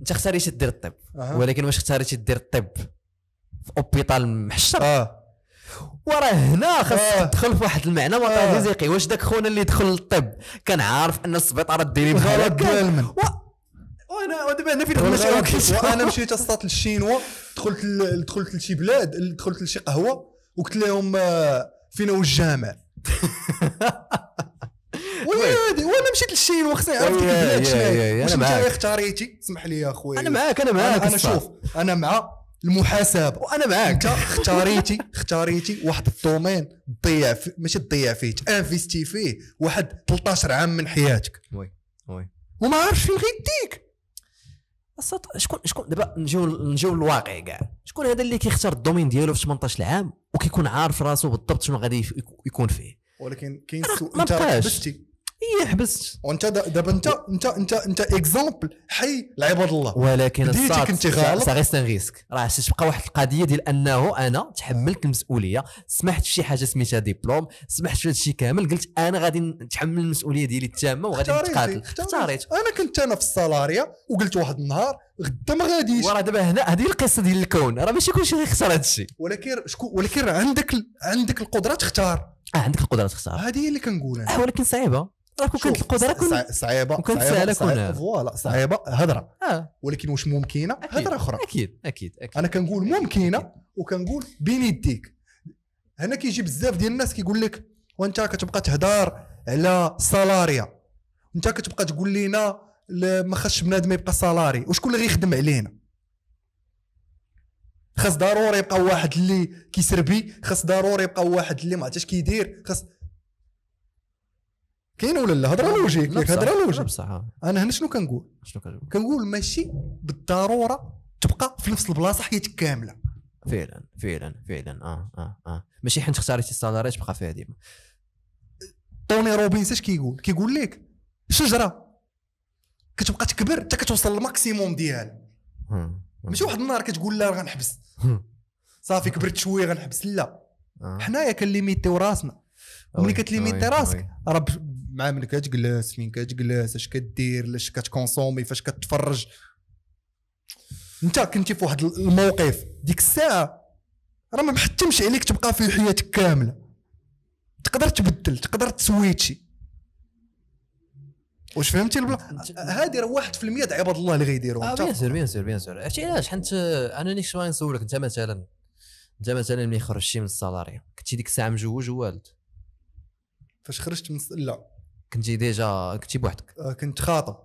انت اختاريتي دير الطب ولكن واش اختاريتي دير الطب في اوبيتال محشر آه. وراه هنا خاصك آه. تدخل في واحد المعنى آه. متافيزيقي واش داك خونا اللي دخل للطب كان عارف ان السبيطاره ديري بحال وانا دابا انا فين خدمه وانا مشيت اصطات للشينوا دخلت دخلت لشي بلاد دخلت لشي قهوه وقلت لهم آه، فينا هو الجامع ويادي وانا مشيت للشينوا وخصني عرفت البلاد شنو واش انت اختاريتي اسمح لي يا خويا انا معاك انا معاك انا شوف انا مع المحاسبه وانا معاك اختاريتي اختاريتي واحد الدومين تضيع ماشي تضيع فيه تانفيستي فيه واحد 13 عام من حياتك وي وي وما عارفش فين غيديك شكون شكون دابا نجيو نجيو للواقع كاع شكون هذا اللي كيختار الدومين ديالو في 18 عام وكيكون عارف راسو بالضبط شنو غادي يكون فيه ولكن كاين سؤال انت اي حبست وانت دابا انت انت انت انت اكزومبل حي لعباد الله ولكن سا غيست ان ريسك راه تبقى واحد القضيه ديال انه انا تحملت المسؤوليه سمحت في شي حاجه سميتها ديبلوم سمحت في هادشي كامل قلت انا غادي نتحمل المسؤوليه ديالي التامه وغادي نتقاتل اختاريت انا كنت انا في السالاريا وقلت واحد النهار غدا ما غاديش وراه دابا هنا هذه القصه ديال الكون راه ماشي كلشي غيختار هادشي ولكن شكون ولكن عندك عندك القدره تختار اه عندك القدره تختار هذه هي اللي كنقول انا آه، ولكن صعيبه راكو كانت القدره كون صعيبه وكانت سهله كون فوالا صعيبه هضره آه. آه. ولكن واش ممكنه هضره اخرى اكيد اكيد اكيد انا كنقول ممكنه وكنقول بين يديك هنا كيجي بزاف ديال الناس كيقول لك وانت كتبقى تهضر على السالاريا انت كتبقى تقول لنا ما خاصش بنادم يبقى سالاري وشكون اللي غيخدم علينا خاص ضروري يبقى واحد اللي كيسربي خاص ضروري يبقى واحد اللي ما عرفتش كيدير خاص كاين ولا لا هضره لوجيك ياك هضره لوجيك بصح انا هنا شنو كنقول شنو كنقول كنقول ماشي بالضروره تبقى في نفس البلاصه حياتك كامله فعلا فعلا فعلا اه اه اه ماشي حيت اختاريتي السالاري تبقى فيها ديما توني روبينز اش كيقول كيقول لك شجره كتبقى تكبر حتى كتوصل للماكسيموم ديالها ماشي واحد النهار كتقول لا غنحبس صافي كبرت شويه غنحبس لا آه. حنايا كنليميتيو راسنا ملي كتليميتي راسك راه مع من كتجلس فين كتجلس اش كدير اش كتكونسومي فاش كتفرج انت كنتي في واحد الموقف ديك الساعه راه ما محتمش عليك تبقى فيه حياتك كامله تقدر تبدل تقدر تسويتشي واش فهمتي البلا هذه راه 1% د عباد الله اللي غيديروها اه بيان سير بيان سير بيان سير عرفتي علاش حنت انا نيك شويه نسولك انت مثلا انت مثلا ملي خرجتي من السالاري كنتي ديك الساعه مجوج ووالد فاش خرجت من لا كنتي ديجا كنتي بوحدك آه، كنت خاطب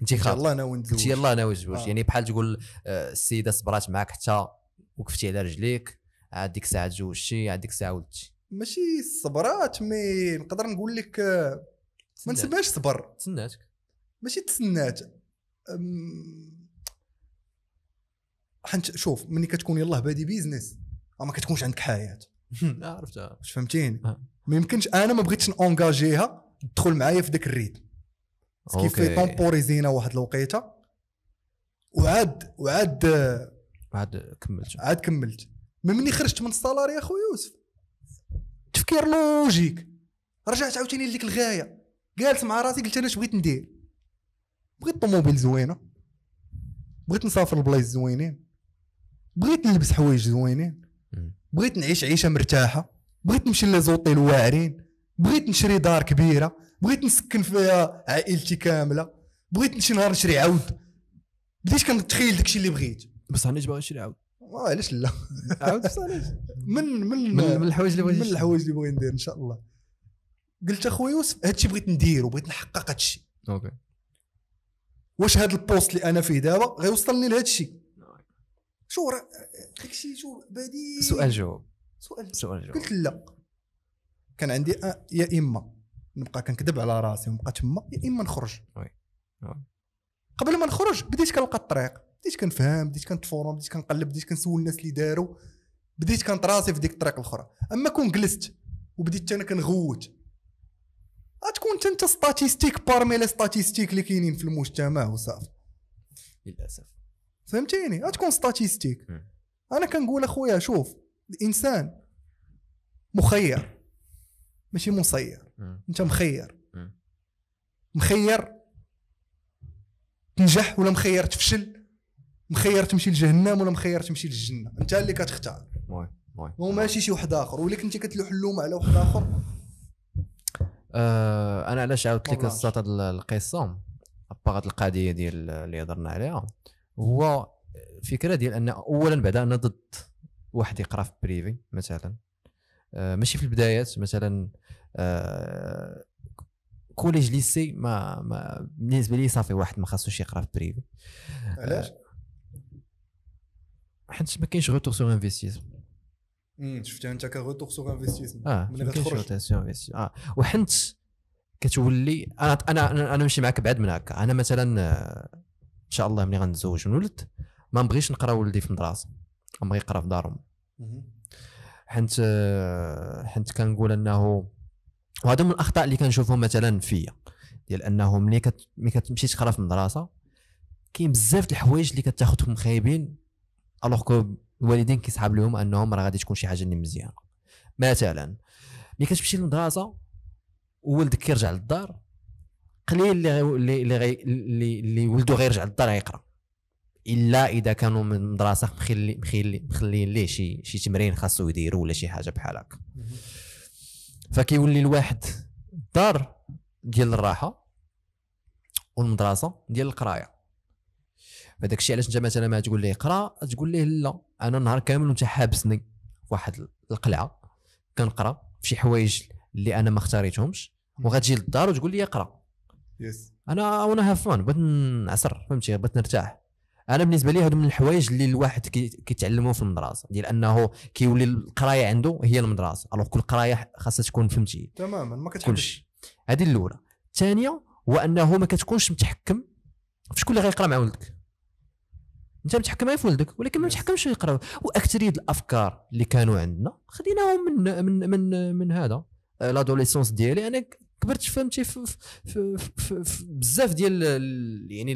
كنت خاطب يلاه ناوي نتزوج كنت يلاه آه. ناوي نتزوج يعني بحال تقول آه، السيده صبرات معك حتى وقفتي على رجليك عاد ديك الساعه تزوجتي عاد ديك الساعه ولدتي ماشي صبرات مي نقدر نقول لك ما نسميهاش صبر تسناتك ماشي تسنات حنت شوف ملي كتكون يلاه بادي بيزنس ما كتكونش عندك حياه عرفتها واش فهمتيني ما يمكنش انا ما بغيتش نونجاجيها تدخل معايا في ذاك الريتم كيف طومبوريزينا واحد الوقيته وعاد وعاد عاد كملت عاد كملت من مني خرجت من الصالار يا خو يوسف تفكير لوجيك رجعت عاوتاني لديك الغايه جالس مع راسي قلت انا اش بغيت ندير بغيت طوموبيل زوينه بغيت نسافر لبلايص زوينين بغيت نلبس حوايج زوينين بغيت نعيش عيشه مرتاحه بغيت نمشي لي زوطيل واعرين بغيت نشري دار كبيره بغيت نسكن فيها عائلتي كامله بغيت نمشي نهار نشري عود بديت كنتخيل داكشي اللي بغيت بصح علاش باغي نشري عود آه، علاش لا عاود من من من الحوايج اللي بغيت من الحوايج اللي بغيت ندير ان شاء الله قلت اخويا يوسف هادشي بغيت نديرو بغيت نحقق هادشي اوكي واش هاد البوست اللي انا فيه دابا غيوصلني لهادشي شو راه داكشي شو بديل سؤال جواب سؤال سؤال جواب قلت لا كان عندي آه، يا اما نبقى كنكذب على راسي ونبقى تما يا اما نخرج قبل ما نخرج بديت كنلقى الطريق بديت كنفهم بديت كنتفورم بديت كنقلب بديت كنسول الناس اللي داروا بديت راسي في ديك الطريق الاخرى اما كون جلست وبديت انا كنغوت غتكون انت ستاتيستيك بارمي لي ستاتيستيك اللي كاينين في المجتمع وصافي للاسف فهمتيني غتكون ستاتيستيك انا كنقول اخويا شوف الانسان مخير ماشي مصير انت مخير مخير تنجح ولا مخير تفشل مخير تمشي لجهنم ولا مخير تمشي للجنه انت اللي كتختار ماشي شي واحد اخر ولكن انت كتلوح اللوم على واحد اخر آه، انا علاش عاودت لك قصه هاد القصه باغ هاد القضيه ديال اللي هضرنا عليها هو فكره ديال ان اولا بعدا انا ضد واحد يقرا في بريفي مثلا آه، ماشي في البدايات مثلا آه، كوليج ليسي ما, ما بالنسبه لي صافي واحد ما خاصوش يقرا في بريفي علاش آه، حيت ما كاينش غوتور سور انفستيسمون شفتها انت كغوتور سور انفستيسمون اه ملي غتخرج غوتور اه وحنت كتولي انا انا انا نمشي معك بعد من هكا انا مثلا ان شاء الله ملي غنتزوج ونولد ما نبغيش نقرا ولدي في المدرسه نبغي يقرا في دارهم حنت حنت كنقول انه وهذا من الاخطاء اللي كنشوفهم مثلا فيا ديال انه ملي كت... ملي كتمشي تقرا في المدرسه كاين بزاف الحوايج اللي كتاخذهم خايبين الوغ كو الوالدين كيصحاب لهم انهم راه غادي تكون شي حاجه اللي مزيانه مثلا ملي كتمشي للمدرسه وولدك كيرجع للدار قليل اللي اللي اللي, اللي ولده غيرجع للدار غيقرا الا اذا كانوا من المدرسه مخلي مخلي مخليين ليه شي شي تمرين خاصو يديرو ولا شي حاجه بحال هكا فكيولي الواحد الدار ديال الراحه والمدرسه ديال القرايه هذاك الشيء علاش انت مثلا ما تقول ليه اقرا تقول ليه لا انا النهار كامل وانت حابسني واحد القلعه كنقرا في شي حوايج اللي انا ما اختاريتهمش وغتجي للدار وتقول لي اقرا يس yes. انا وانا هاف فان بغيت نعسر فهمتي بغيت نرتاح انا بالنسبه لي هادو من الحوايج اللي الواحد كيتعلموا في المدرسه ديال انه كيولي القرايه عنده هي المدرسه الوغ كل قرايه خاصها تكون فهمتي تماما ما كتحبش هذه الاولى الثانيه هو انه ما كتكونش متحكم في شكون اللي غيقرا مع ولدك انت متحكم في ولدك ولكن ما متحكمش يقرا واكثريه الافكار اللي كانوا عندنا خديناهم من من من من هذا لادوليسونس آه، ديالي انا كبرت فهمتي في, في, في, في, في بزاف ديال يعني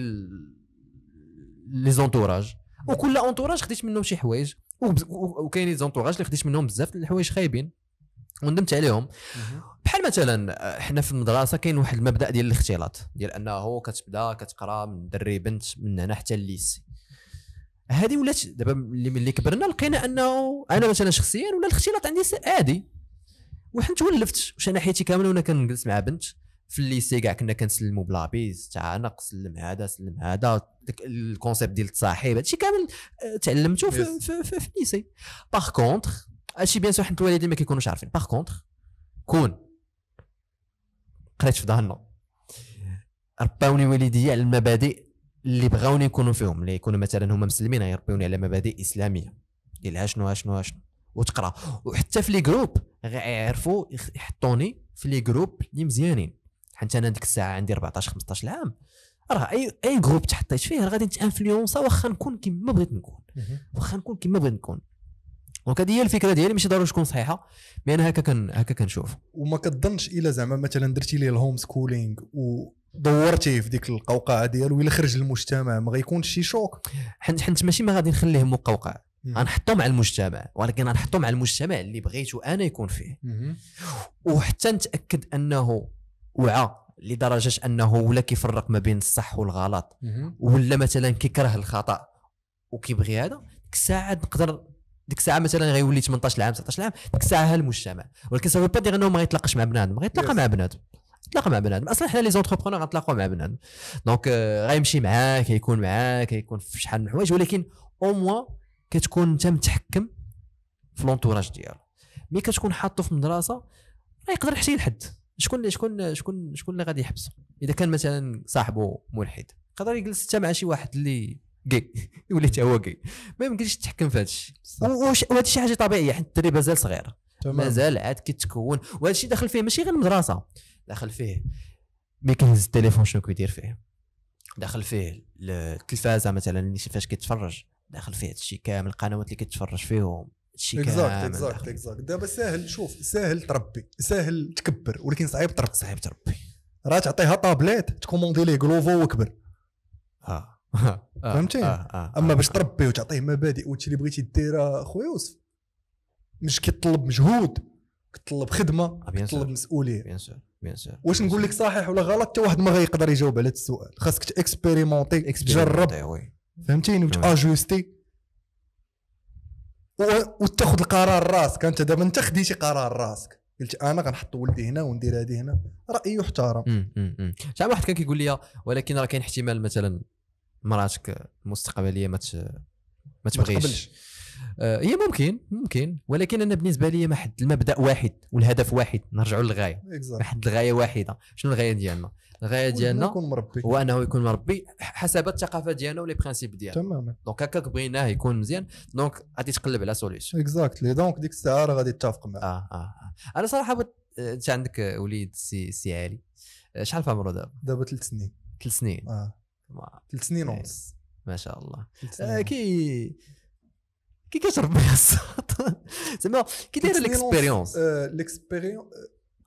لي زونتوراج وكل انتوراج خديت منهم شي حوايج وكاين لي زونتوراج اللي خديت منهم بزاف الحوايج خايبين وندمت عليهم بحال مثلا آه، حنا في المدرسه كاين واحد المبدا ديال الاختلاط ديال انه كتبدا كتقرا من دري بنت من هنا حتى الليس هذه ولات دابا ملي كبرنا لقينا انه انا مثلا شخصيا ولا الاختلاط عندي عادي وحنت ولفت واش انا حياتي كامله وانا كنجلس مع بنت في الليسي كاع كنا كنسلموا بلابيز تعانق سلم هذا سلم هذا الكونسيبت ديال التصاحب هادشي كامل آه، تعلمته في, في, في, في الليسي باغ كونتر هادشي بيان سو حنا الوالدين ما كيكونوش عارفين باغ كونتر كون قريت في ظهرنا رباوني والديا على المبادئ اللي بغاوني يكونوا فيهم اللي يكونوا مثلا هما مسلمين يربيوني على مبادئ اسلاميه ديال شنو شنو شنو وتقرا وحتى في لي جروب غيعرفوا يحطوني في لي جروب اللي مزيانين حيت انا ديك الساعه عندي 14 15 عام راه اي اي جروب تحطيت فيه غادي نتانفلونسا واخا نكون كما بغيت نكون واخا نكون كما بغيت نكون دونك هذه هي الفكره ديالي ماشي ضروري تكون صحيحه مي انا هكا كن هكا كنشوف وما كتظنش الا زعما مثلا درتي ليه الهوم سكولينغ ودورتيه في ديك القوقعه ديالو الا خرج للمجتمع ما غيكونش شي شوك حنت حنت ماشي ما غادي نخليه مقوقع غنحطو مع المجتمع ولكن غنحطو مع المجتمع اللي بغيتو انا يكون فيه وحتى نتاكد انه وعى لدرجه انه ولا كيفرق ما بين الصح والغلط ولا مثلا كيكره الخطا وكيبغي هذا ديك الساعه نقدر ديك الساعه مثلا غيولي 18 عام 19 عام ديك الساعه ها المجتمع ولكن سافو با دير انه ما غيتلاقاش مع بنادم غيتلاقى مع بنادم تلاقى مع بنادم اصلا حنا لي زونتربرونور غنتلاقاو مع بنادم دونك euh, غيمشي معاك غيكون معاك غيكون في شحال من حوايج ولكن او موا كتكون انت متحكم في لونتوراج ديالو مي كتكون حاطو في مدرسه راه يقدر حتى يلحد شكون شكون شكون شكون اللي غادي يحبسه اذا كان مثلا صاحبه ملحد يقدر يجلس حتى مع شي واحد اللي كي يولي حتى هو كي ما يمكنش تحكم في هذا الشيء وهذا الشيء حاجه طبيعيه حيت الدري مازال صغير مازال عاد كيتكون وهذا الشيء داخل فيه ماشي غير المدرسه داخل فيه ما كيهز التليفون شنو كيدير فيه داخل فيه التلفازه مثلا اللي فاش كيتفرج داخل فيه هادشي كامل القنوات اللي كيتفرج فيهم الشيكان اكزاكت اكزاكت اكزاكت دابا ساهل شوف ساهل تربي ساهل تكبر ولكن صعيب تربي صعيب تربي راه تعطيها طابليت تكوموندي ليه كلوفو وكبر ها فهمتي اما باش تربي وتعطيه مبادئ وهادشي اللي بغيتي ديرها خويا يوسف مش كيطلب مجهود كيطلب خدمه آه، كيطلب مسؤوليه بيان سور بيان سور واش نقول لك صحيح ولا غلط حتى واحد ما غيقدر يجاوب على هذا السؤال خاصك تاكسبيريمونتي تجرب فهمتيني وتاجوستي وتاخذ القرار راسك انت دابا انت خديتي قرار راسك قلت انا غنحط ولدي هنا وندير هذه هنا راي يحترم شحال واحد كان كيقول لي ولكن راه كاين احتمال مثلا مراتك المستقبليه ما ما تبغيش آه، هي ممكن ممكن ولكن انا بالنسبه لي ما حد المبدا واحد والهدف واحد نرجعوا للغايه ما حد الغايه واحده شنو الغايه ديالنا الغايه ديالنا هو انه يكون مربي حسب الثقافه ديالنا ولي برانسيب ديالنا تماما دونك هكاك بغيناه يكون مزيان دونك غادي تقلب على سوليوشن اكزاكتلي دونك ديك الساعه راه غادي تتفق معاه آه،, اه اه انا صراحه بت... آه، انت عندك وليد سي سي علي آه، شحال في عمره دابا؟ دابا ثلاث سنين ثلاث سنين اه ثلاث سنين إيه، ونص ما شاء الله كي كي كتربي الصوت زعما كي داير الاكسبيريونس الاكسبيريونس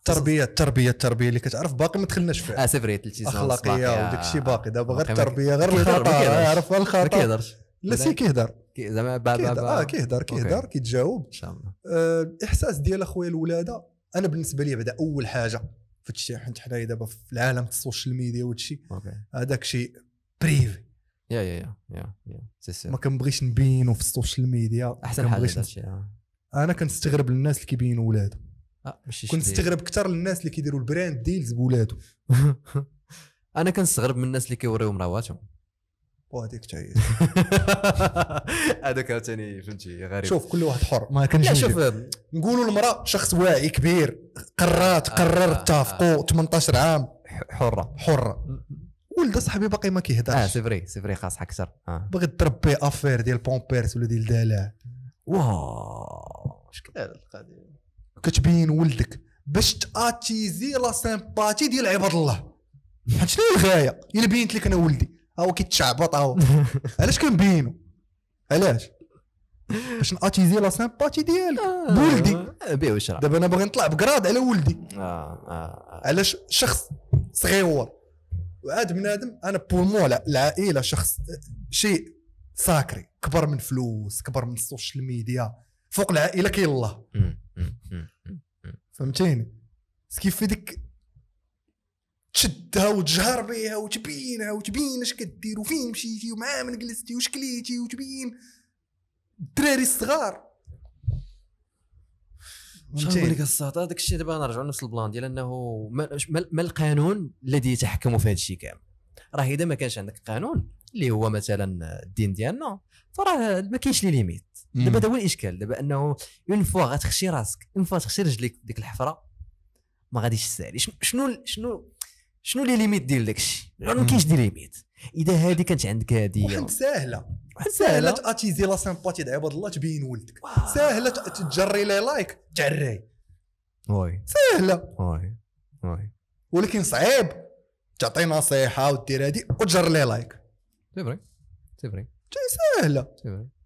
التربيه التربيه التربيه اللي كتعرف باقي ما دخلناش فيها اسف آه، ريت اخلاقيه وداك الشيء باقي دابا غير التربيه غير الخطا عرف الخطا ما كيهضرش لا سي كيهضر زعما بابا اه كيهضر كيهضر كيتجاوب ان شاء الله الاحساس آه، ديال اخويا الولاده انا بالنسبه لي بعدا اول حاجه في الشيء حيت حنايا دابا في العالم السوشيال ميديا وهادشي هذاك شيء بريفي يا يا يا يا سي سي ما كنبغيش نبينو في السوشيال ميديا احسن حاجه آه. انا كنستغرب الناس اللي كيبينوا ولادهم آه، كنت استغرب اكثر الناس اللي كيديروا البراند ديلز بولادو انا كنستغرب من الناس اللي كيوريو مراواتهم وهذيك تاعي هذاك عاوتاني فهمتي غريب شوف كل واحد حر ما كانش لا شوف نقولوا المراه شخص واعي كبير قرات آه، قرر اتفقوا آه، 18 عام حره حره ولد صاحبي باقي ما كيهضرش اه سي فري سي فري خاصها اكثر آه. باغي تربي افير ديال بومبيرس ولا ديال دلاه واو شكون هذا القضيه كتبين ولدك باش تاتيزي لا سيمباتي ديال عباد الله حيت شنو الغايه الا بينت لك انا ولدي ها هو كيتشعبط ها هو علاش كنبينو علاش باش ناتيزي لا سيمباتي ديالك آه، بولدي آه، بيع وشرا دابا انا باغي نطلع بكراد على ولدي آه، علاش شخص صغيور وعاد بنادم انا بور مو العائله شخص شيء ساكري كبر من فلوس كبر من السوشيال ميديا فوق العائله كاين الله فهمتيني كيف في ديك تشدها وتجهر بها وتبينها وتبين اش كدير وفين مشيتي ومع من جلستي واش كليتي وتبين الدراري الصغار نقول لك الساط هذاك الشيء دابا نرجعوا لنفس البلان ديال انه ما القانون الذي يتحكم في هذا الشيء كامل راه اذا ما كانش عندك قانون اللي هو مثلا الدين ديالنا فراه ما كاينش لي ليميت دابا هذا هو الاشكال دابا انه اون فوا غتخشي راسك اون فوا تخشي رجليك ديك الحفره ما غاديش تسالي شنو شنو شنو لي ليميت ديال داك الشيء يعني ما كاينش دي ليميت اذا هذه كانت عندك هذه واحد ساهله واحد ساهله تاتيزي لا سيمباتي ديال عباد الله تبين ولدك ساهله تجري لي لايك تعري وي ساهله وي وي ولكن صعيب تعطي نصيحه ودير هذه وتجر لي لايك سي فري سي فري ساهله سي فري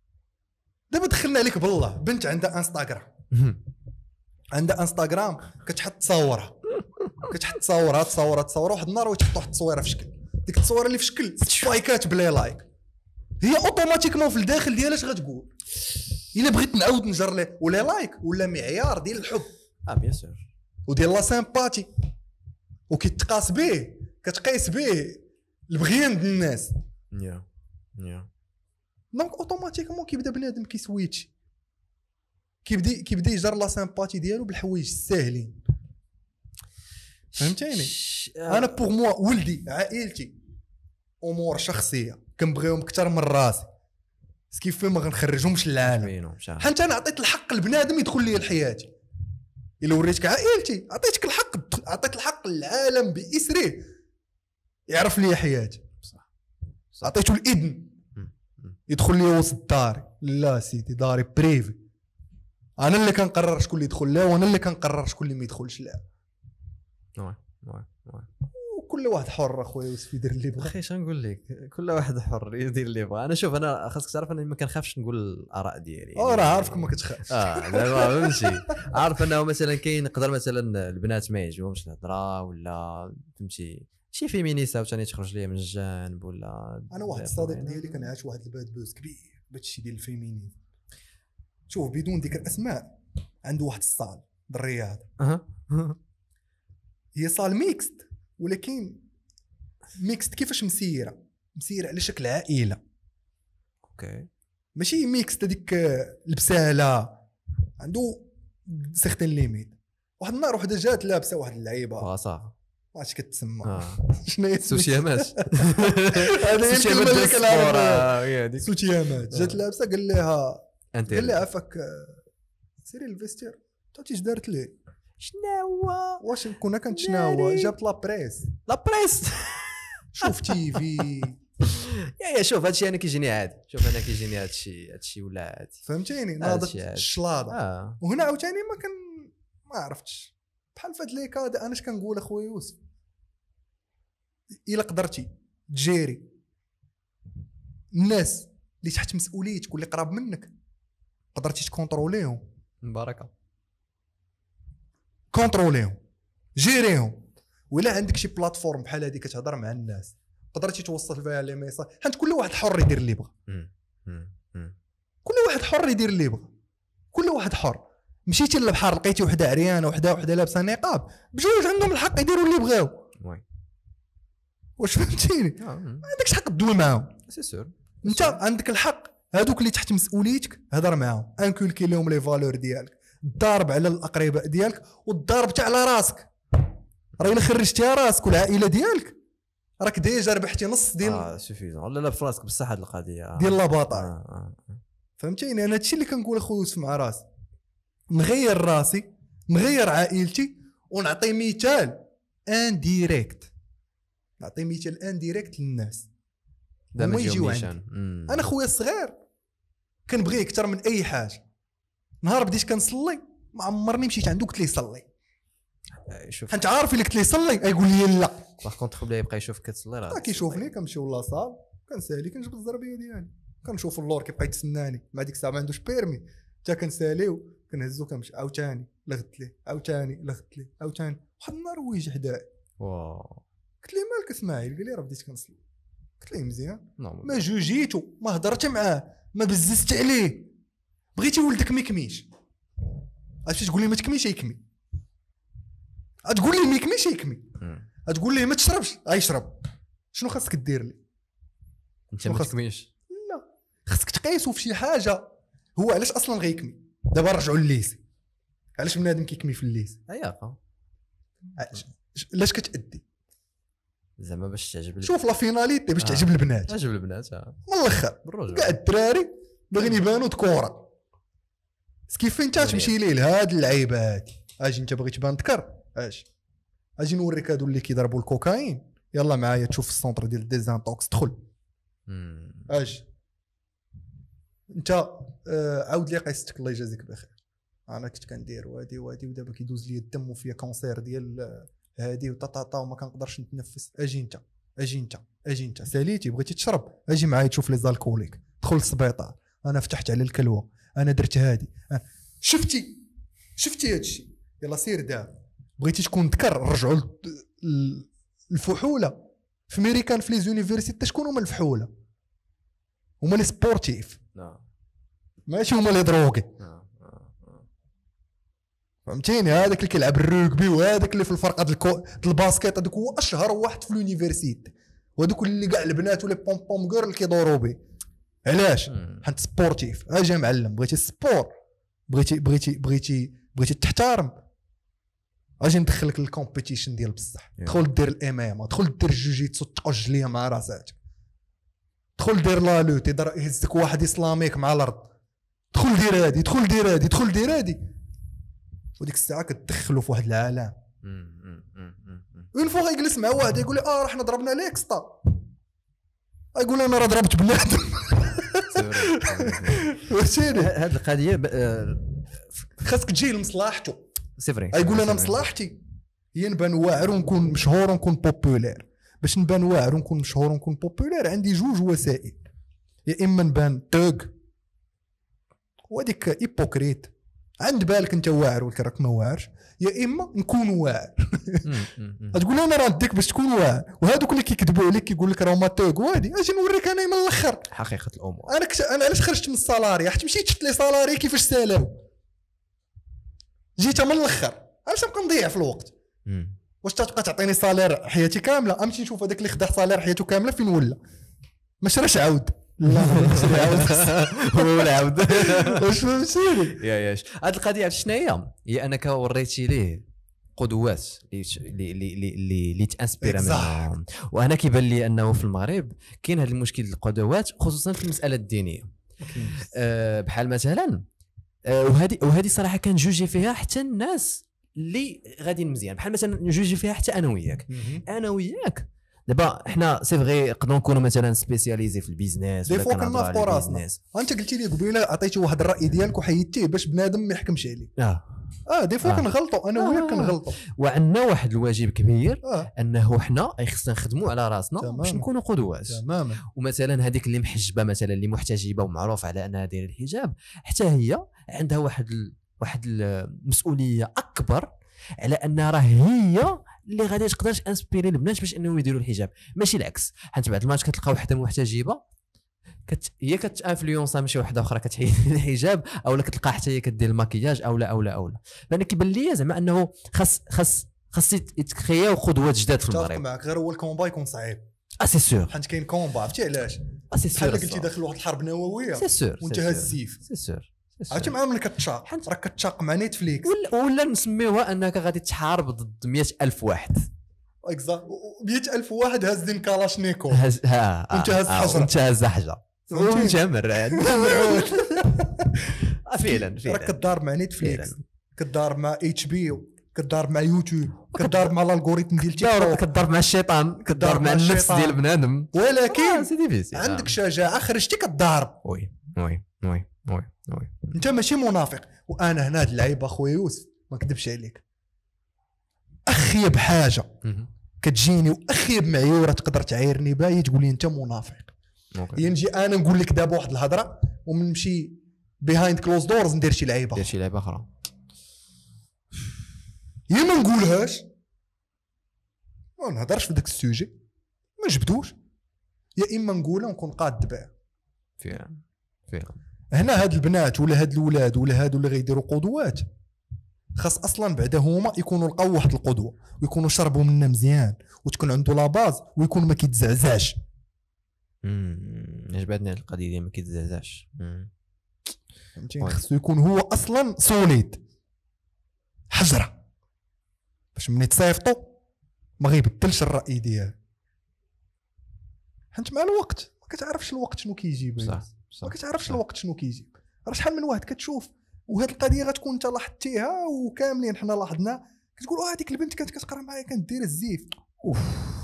دابا دخلنا عليك بالله بنت عندها انستغرام عندها انستغرام كتحط تصاورها كتحط تصاورها تصاورها تصاورها واحد النهار وتحط واحد التصويره في شكل ديك التصويره اللي في شكل لايكات بلاي لايك هي اوتوماتيكمون في الداخل ديالها اش غتقول الا بغيت نعاود نجر لي ولا لايك ولا معيار ديال الحب اه بيان سور وديال لا سامباتي وكيتقاس به كتقيس به البغيان ديال الناس يا يا دونك اوتوماتيكمون كيبدا بنادم كيسويتش كيبدا كيبدا يجر لا سامباتي ديالو بالحوايج الساهلين فهمتيني انا بوغ موا ولدي عائلتي امور شخصيه كنبغيهم اكثر من راسي سكيف ما غنخرجهمش للعالم حتى انا عطيت الحق لبنادم يدخل لي لحياتي الا وريتك عائلتي عطيتك الحق عطيت الحق للعالم باسره يعرف لي حياتي صح, صح. عطيته الاذن يدخل لي وسط داري لا سيدي داري بريفي انا اللي كنقرر شكون اللي يدخل لها وانا اللي كنقرر شكون اللي ما يدخلش لها وكل واحد حر اخويا يوسف يدير اللي بغا اخي شنو نقول لك كل واحد حر يدير اللي بغا انا شوف انا خاصك تعرف انا ما كنخافش نقول الاراء ديالي يعني راه عارفك ما كتخافش اه زعما فهمتي عارف انه مثلا كاين نقدر مثلا البنات ما يعجبهمش الهضره ولا فهمتي شي فيمينيستا ثاني تخرج ليا من الجانب ولا انا واحد الصديق ديالي كان عاش واحد الباد بوز كبير بهذا الشيء ديال الفيمينيزم شوف بدون ذكر اسماء عنده واحد الصال بالرياض هي صال ميكست ولكن ميكست كيفاش مسيره مسيره على شكل عائله اوكي ماشي ميكست هذيك آه، البساله عنده سيختين ليميت واحد النهار وحده جات لابسه واحد اللعيبه صح واش كتسمى آه. شنو هي سوشيامات هذه الكلمه اللي آه، سوشيامات آه. جات لابسه قال لها قال لها فك سيري الفيستير حتى اش دارت ليه شناهو واش كنا كانت شناهو جابت لا بريس لا بريس شوف تي في يا يا شوف هادشي انا كيجيني عادي شوف انا كيجيني هادشي هادشي ولا عادي فهمتيني ناضت الشلاضه آه. وهنا عاوتاني ما كان ما عرفتش بحال فهاد لي كاد انا اش كنقول اخويا يوسف الا قدرتي تجيري الناس اللي تحت مسؤوليتك واللي قراب منك قدرتي تكونتروليهم مباركة كونتروليهم جيريهم ولا عندك شي بلاتفورم بحال هذه كتهضر مع الناس قدرتي توصل فيها لي ميساج حيت كل واحد حر يدير اللي يبغى كل واحد حر يدير اللي يبغى كل واحد حر مشيتي للبحر لقيتي وحده عريانه وحده وحده لابسه نقاب بجوج عندهم الحق يديروا اللي بغاو واش فهمتيني آه، ما عندكش حق تدوي معاهم سي سور انت عندك الحق هذوك اللي تحت مسؤوليتك هضر معاهم انكولكي لهم لي فالور ديالك ضارب على الاقرباء ديالك وضارب حتى على راسك راه الا خرجتيها راسك والعائله ديالك راك ديجا ربحتي نص ديال اه سوفيزون ولا لا في راسك بصح هذه القضيه آه. ديال لاباطا آه،, آه. آه. فهمتيني انا هادشي اللي كنقول اخويا يوسف مع راسي نغير راسي نغير عائلتي ونعطي مثال انديريكت نعطي مثال ديريكت للناس هما يجيو انا خويا الصغير كنبغيه اكثر من اي حاجه نهار بديت كنصلي ما عمرني مشيت عنده قلت ليه صلي آه، شوف حنت عارف الا قلت ليه صلي غيقول لي لا باغ كونتخ بلا يبقى يشوفك كتصلي راه كيشوفني كنمشيو لاصال كنسالي كنجبد الزربيه ديالي كنشوف اللور كيبقى يتسناني مع ديك الساعه ما عندوش بيرمي حتى كنساليو كنهزو كنمشي عاوتاني لغت ليه عاوتاني لغت ليه عاوتاني واحد النهار ويجي يجي واو قلت له مالك اسماعيل قال لي راه بديت كنصلي قلت له مزيان نعم. ما جوجيتو ما هضرت معاه ما بززت عليه بغيتي ولدك ما يكميش عرفتي تقول لي ما تكميش يكمي تقول لي ما يكميش يكمي تقول لي ما تشربش غيشرب شنو خاصك دير لي انت ما تكميش لا خاصك تقيسو في شي حاجه هو علاش اصلا غيكمي دابا نرجعوا لليس علاش بنادم كيكمي في الليس ايوا علاش كتادي زعما باش تعجب شوف لا فيناليتي باش آه. تعجب البنات تعجب البنات آه. من الاخر كاع الدراري باغيين يبانو كوره كيفين انت تمشي ليه لهاد اللعيبه هادي اجي انت باغي تبان تكر اجي اجي نوريك هادو اللي كيضربوا الكوكايين يلا معايا تشوف السونتر ديال ديزانتوكس دخل اجي انت آه، عاود لي قصتك الله يجازيك بخير انا كنت كندير وادي وادي ودابا كيدوز لي الدم وفيا كونسير ديال هادي وطاطاطا وما كنقدرش نتنفس اجي انت اجي انت اجي انت ساليتي بغيتي تشرب اجي معايا تشوف لي زالكوليك دخل للسبيطار انا فتحت على الكلوه انا درت هادي أه. شفتي شفتي هادشي يلا سير دابا بغيتي تكون ذكر رجعوا الفحوله في ميريكان في لي زونيفرسيتي شكون هما الفحوله هما لي سبورتيف نعم ماشي هما لي دروغي نعم. فهمتيني هذاك اللي كيلعب الركبي وهذاك اللي في الفرقه الكو... الباسكيت هذاك هو اشهر واحد في لونيفرسيتي وهذوك اللي كاع البنات ولي بوم بوم كور اللي كيدوروا به علاش حنت سبورتيف اجي معلم بغيتي سبور بغيتي بغيتي بغيتي بغيتي تحترم اجي ندخلك للكومبيتيشن ديال بصح دخل دير الام ام دخل دير جوجيتسو تقج ليا مع راساتك دخل دير لا لوت يهزك واحد اسلاميك مع الارض دخل دير هادي دخل دير هادي دخل دير هادي وديك الساعه كتدخلو في واحد العالم اون فوا غيجلس مع واحد يقول لي اه راه حنا ضربنا سطا يقول انا راه ضربت بنادم فهمتيني هذه القضيه آه، خاصك تجي لمصلحته سي فري يقول انا مصلحتي هي نبان واعر ونكون مشهور ونكون بوبولير باش نبان واعر ونكون مشهور ونكون بوبولير عندي جوج وسائل يا اما نبان توغ وهذيك ايبوكريت عند بالك انت واعر ولكن راك ما واعرش يا اما نكون واعر تقول انا راه نديك باش تكون واعر وهذوك اللي كيكذبوا عليك كيقول لك راه ما طيق وادي اجي نوريك انا من الاخر حقيقه الامور انا كت... انا علاش خرجت من السالاري حيت مشيت شفت لي سالاري كيفاش سالاو جيت من الاخر علاش نبقى نضيع في الوقت واش تبقى تعطيني سالير حياتي كامله امشي نشوف هذاك اللي خدع سالير حياته كامله فين ولا ما شراش عاود لا هو العبد واش فهمتيني يا ياش هاد القضيه عرفت هي انك وريتي ليه قدوات اللي اللي اللي اللي تانسبيرا منهم وانا كيبان لي انه في المغرب كاين هذا المشكل القدوات خصوصا في المساله الدينيه أه بحال مثلا أه وهذه وهذه صراحه كنجوجي فيها حتى الناس اللي غاديين مزيان بحال مثلا نجوجي فيها حتى انا وياك انا وياك دابا حنا سي فغي نقدروا نكونوا مثلا سبيسياليزي في البيزنس دي فوا كنا في راسنا انت قلتي لي قبيله عطيتي واحد الراي ديالك وحيدتيه باش بنادم ما يحكمش عليك اه اه دي فوا آه. كنغلطوا انا آه. وياك كنغلطوا وعندنا واحد الواجب كبير آه. انه حنا خصنا نخدموا على راسنا باش نكونوا قدوات تماما ومثلا هذيك اللي محجبه مثلا اللي محتجبه ومعروف على انها دايره الحجاب حتى هي عندها واحد ال... واحد المسؤوليه اكبر على ان راه هي اللي غادي تقدر تانسبيري البنات باش انهم يديروا الحجاب ماشي العكس حيت بعد الماتش كتلقى وحده محتجبه كت... هي كتانفلونسا ماشي وحده اخرى كتحيد الحجاب او كتلقى حتى هي كدير الماكياج اولا اولا اولا فانا كيبان لي زعما انه خاص خاص خاص يتكرياو قدوات جداد في المغرب معك غير هو الكومبا يكون صعيب اه سي سور حيت كاين كومبا عرفتي علاش اه سي سور حيت قلتي داخل واحد الحرب نوويه سي سور وانت هاز السيف سي سور عرفتي مع ملي كتشاق راك كتشاق مع نيتفليكس ولا ولا نسميوها انك غادي تحارب ضد 100000 واحد اكزاكت 100000 واحد هازين كالاشنيكو هز... ها انت هاز حجر انت هز حجر وانت مرعود فعلا فعلا راك كدار مع نيتفليكس كدار مع اتش بي كدار مع يوتيوب كدار مع الالغوريتم ديال تيك توك كدار مع الشيطان كدار مع النفس ديال بنادم ولكن آه، عندك شجاعه خرجتي كدار وي وي وي وي وي انت ماشي منافق وانا هنا هاد اللعيبه اخويا يوسف ما نكذبش عليك اخيب حاجه كتجيني واخيب معيوره تقدر تعايرني بها هي تقول لي انت منافق يا نجي انا نقول لك دابا واحد الهضره ونمشي بيهايند كلوز دورز ندير شي لعيبه ندير شي لعيبه اخرى يا ما نقولهاش ما نهضرش في ذاك السوجي ما نجبدوش يا اما نقولها ونكون قاد بها فعلا فعلا هنا هاد البنات ولا هاد الولاد ولا هادو اللي غيديروا قدوات خاص اصلا بعدا هما يكونوا لقاو واحد القدوه ويكونوا شربوا منها مزيان وتكون عنده لا باز ويكون ما كيتزعزعش عجبتني هاد القضيه ديال ما كيتزعزعش فهمتيني خاصو يكون هو اصلا سوليد حجره باش ملي تصيفطو ما غيبدلش الراي ديالو حنت مع الوقت ما كتعرفش الوقت شنو كيجيب صح ما كتعرفش الوقت شنو كيجيب راه شحال من واحد كتشوف وهاد القضيه غتكون انت لاحظتيها وكاملين حنا لاحظنا كتقول اه هذيك البنت كانت كتقرا معايا كانت دايره الزيف اوف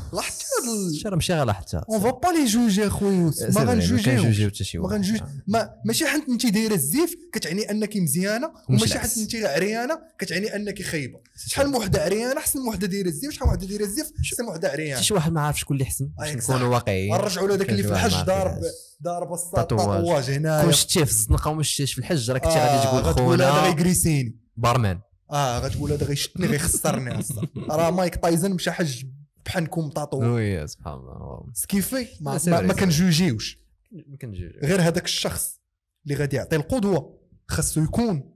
الشيء راه ماشي غير حتى اون فا با لي جوجي اخويا ما غنجوجيوش ما غنجوج ما ماشي حيت انت دايره الزيف كتعني انك مزيانه وماشي حيت انت عريانه كتعني انك خايبه شحال من وحده عريانه احسن من وحده دايره الزيف شحال وحده دايره الزيف احسن من وحده عريانه شي واحد ما عارف شكون اللي احسن آه، نكونوا واقعيين نرجعوا لهذاك اللي في الحج ضارب ضارب الطاطواج هنا كون شتيه في الزنقه وما شتيهش في الحج راك انت غادي آه، تقول خونا هذا غيكريسيني بارمان اه غتقول هذا غيشتني غيخسرني راه مايك تايزن مشى حج بحال نكون مطاطو وي سبحان الله سكيفي ما, ما, ما كنجوجيوش ما كنجوجيوش غير هذاك الشخص اللي غادي يعطي القدوه خاصو يكون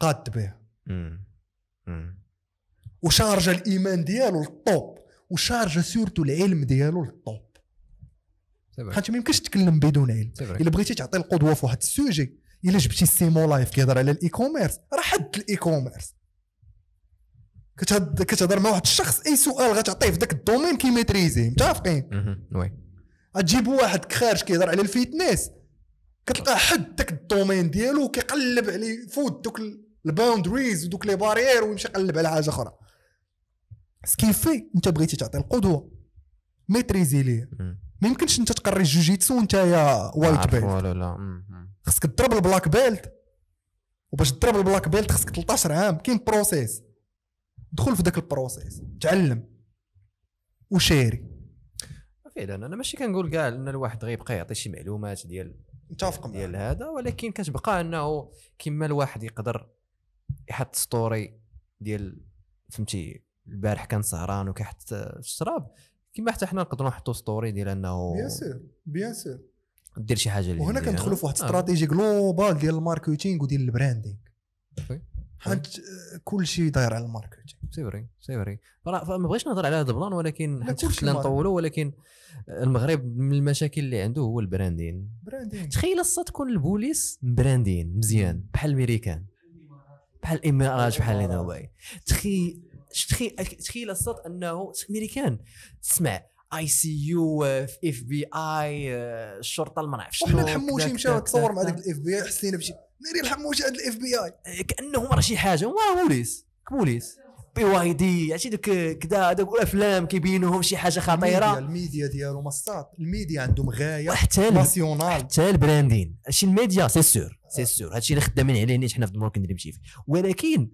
قاد بها وشارج الايمان ديالو للطوب وشارج سورتو العلم ديالو للطوب حيت ما يمكنش تتكلم بدون علم الا بغيتي تعطي القدوه في واحد السوجي الا جبتي سيمو لايف كيهضر على الاي كوميرس راه حد الاي كوميرس كتهضر مع واحد الشخص اي سؤال غتعطيه في ذاك الدومين كيميتريزيه متفقين وي غتجيب واحد خارج كيهضر على الفيتنس كتلقى حد ذاك الدومين ديالو كيقلب عليه فوت دوك الباوندريز ودوك لي بارير ويمشي يقلب على حاجه اخرى سكيفي انت بغيتي تعطي القدوه ميتريزي ليه ما يمكنش انت تقري جوجيتسو وانت يا وايت بيلت خصك تضرب البلاك بيلت وباش تضرب البلاك بيلت خصك 13 عام كاين بروسيس دخل في ذاك البروسيس تعلم وشاري فعلا انا ماشي كنقول كاع ان الواحد غيبقى يعطي شي معلومات ديال متفق معاك ديال هذا ولكن كتبقى انه كما الواحد يقدر يحط ستوري ديال فهمتي البارح كان سهران وكيحط الشراب كما حتى حنا نقدروا نحطوا ستوري ديال انه بيان سور بيان سور دير شي حاجه وهنا كندخلوا في واحد الاستراتيجي آه. جلوبال ديال الماركتينغ وديال البراندينغ حيت كل شيء داير على الماركتينغ سي فري سي فري فما بغيتش نهضر على هذا البلان ولكن لا نطولوا ولكن المغرب من المشاكل اللي عنده هو البراندين براندين تخيل الصا تكون البوليس براندين مزيان بحال الميريكان بحال الامارات بحال هنا آه. تخيل تخيل تخيل الصاد انه ميريكان تسمع اي سي يو اف بي اي الشرطه ما نعرفش وحنا الحموشي مشى تصور مع داك الاف بي اي حسينا بشي ناري الحموشي عند الاف بي اي كانهم راه شي حاجه هو بوليس بوليس بي واي دي عرفتي دوك كذا دوك الافلام كيبينوهم شي حاجه خطيره الميديا ديالو مصات الميديا عندهم غايه حتى ناسيونال حتى البراندين شي الميديا سي سور سي سور هادشي اللي خدامين عليه نيت حنا في دمرك ندير ولكن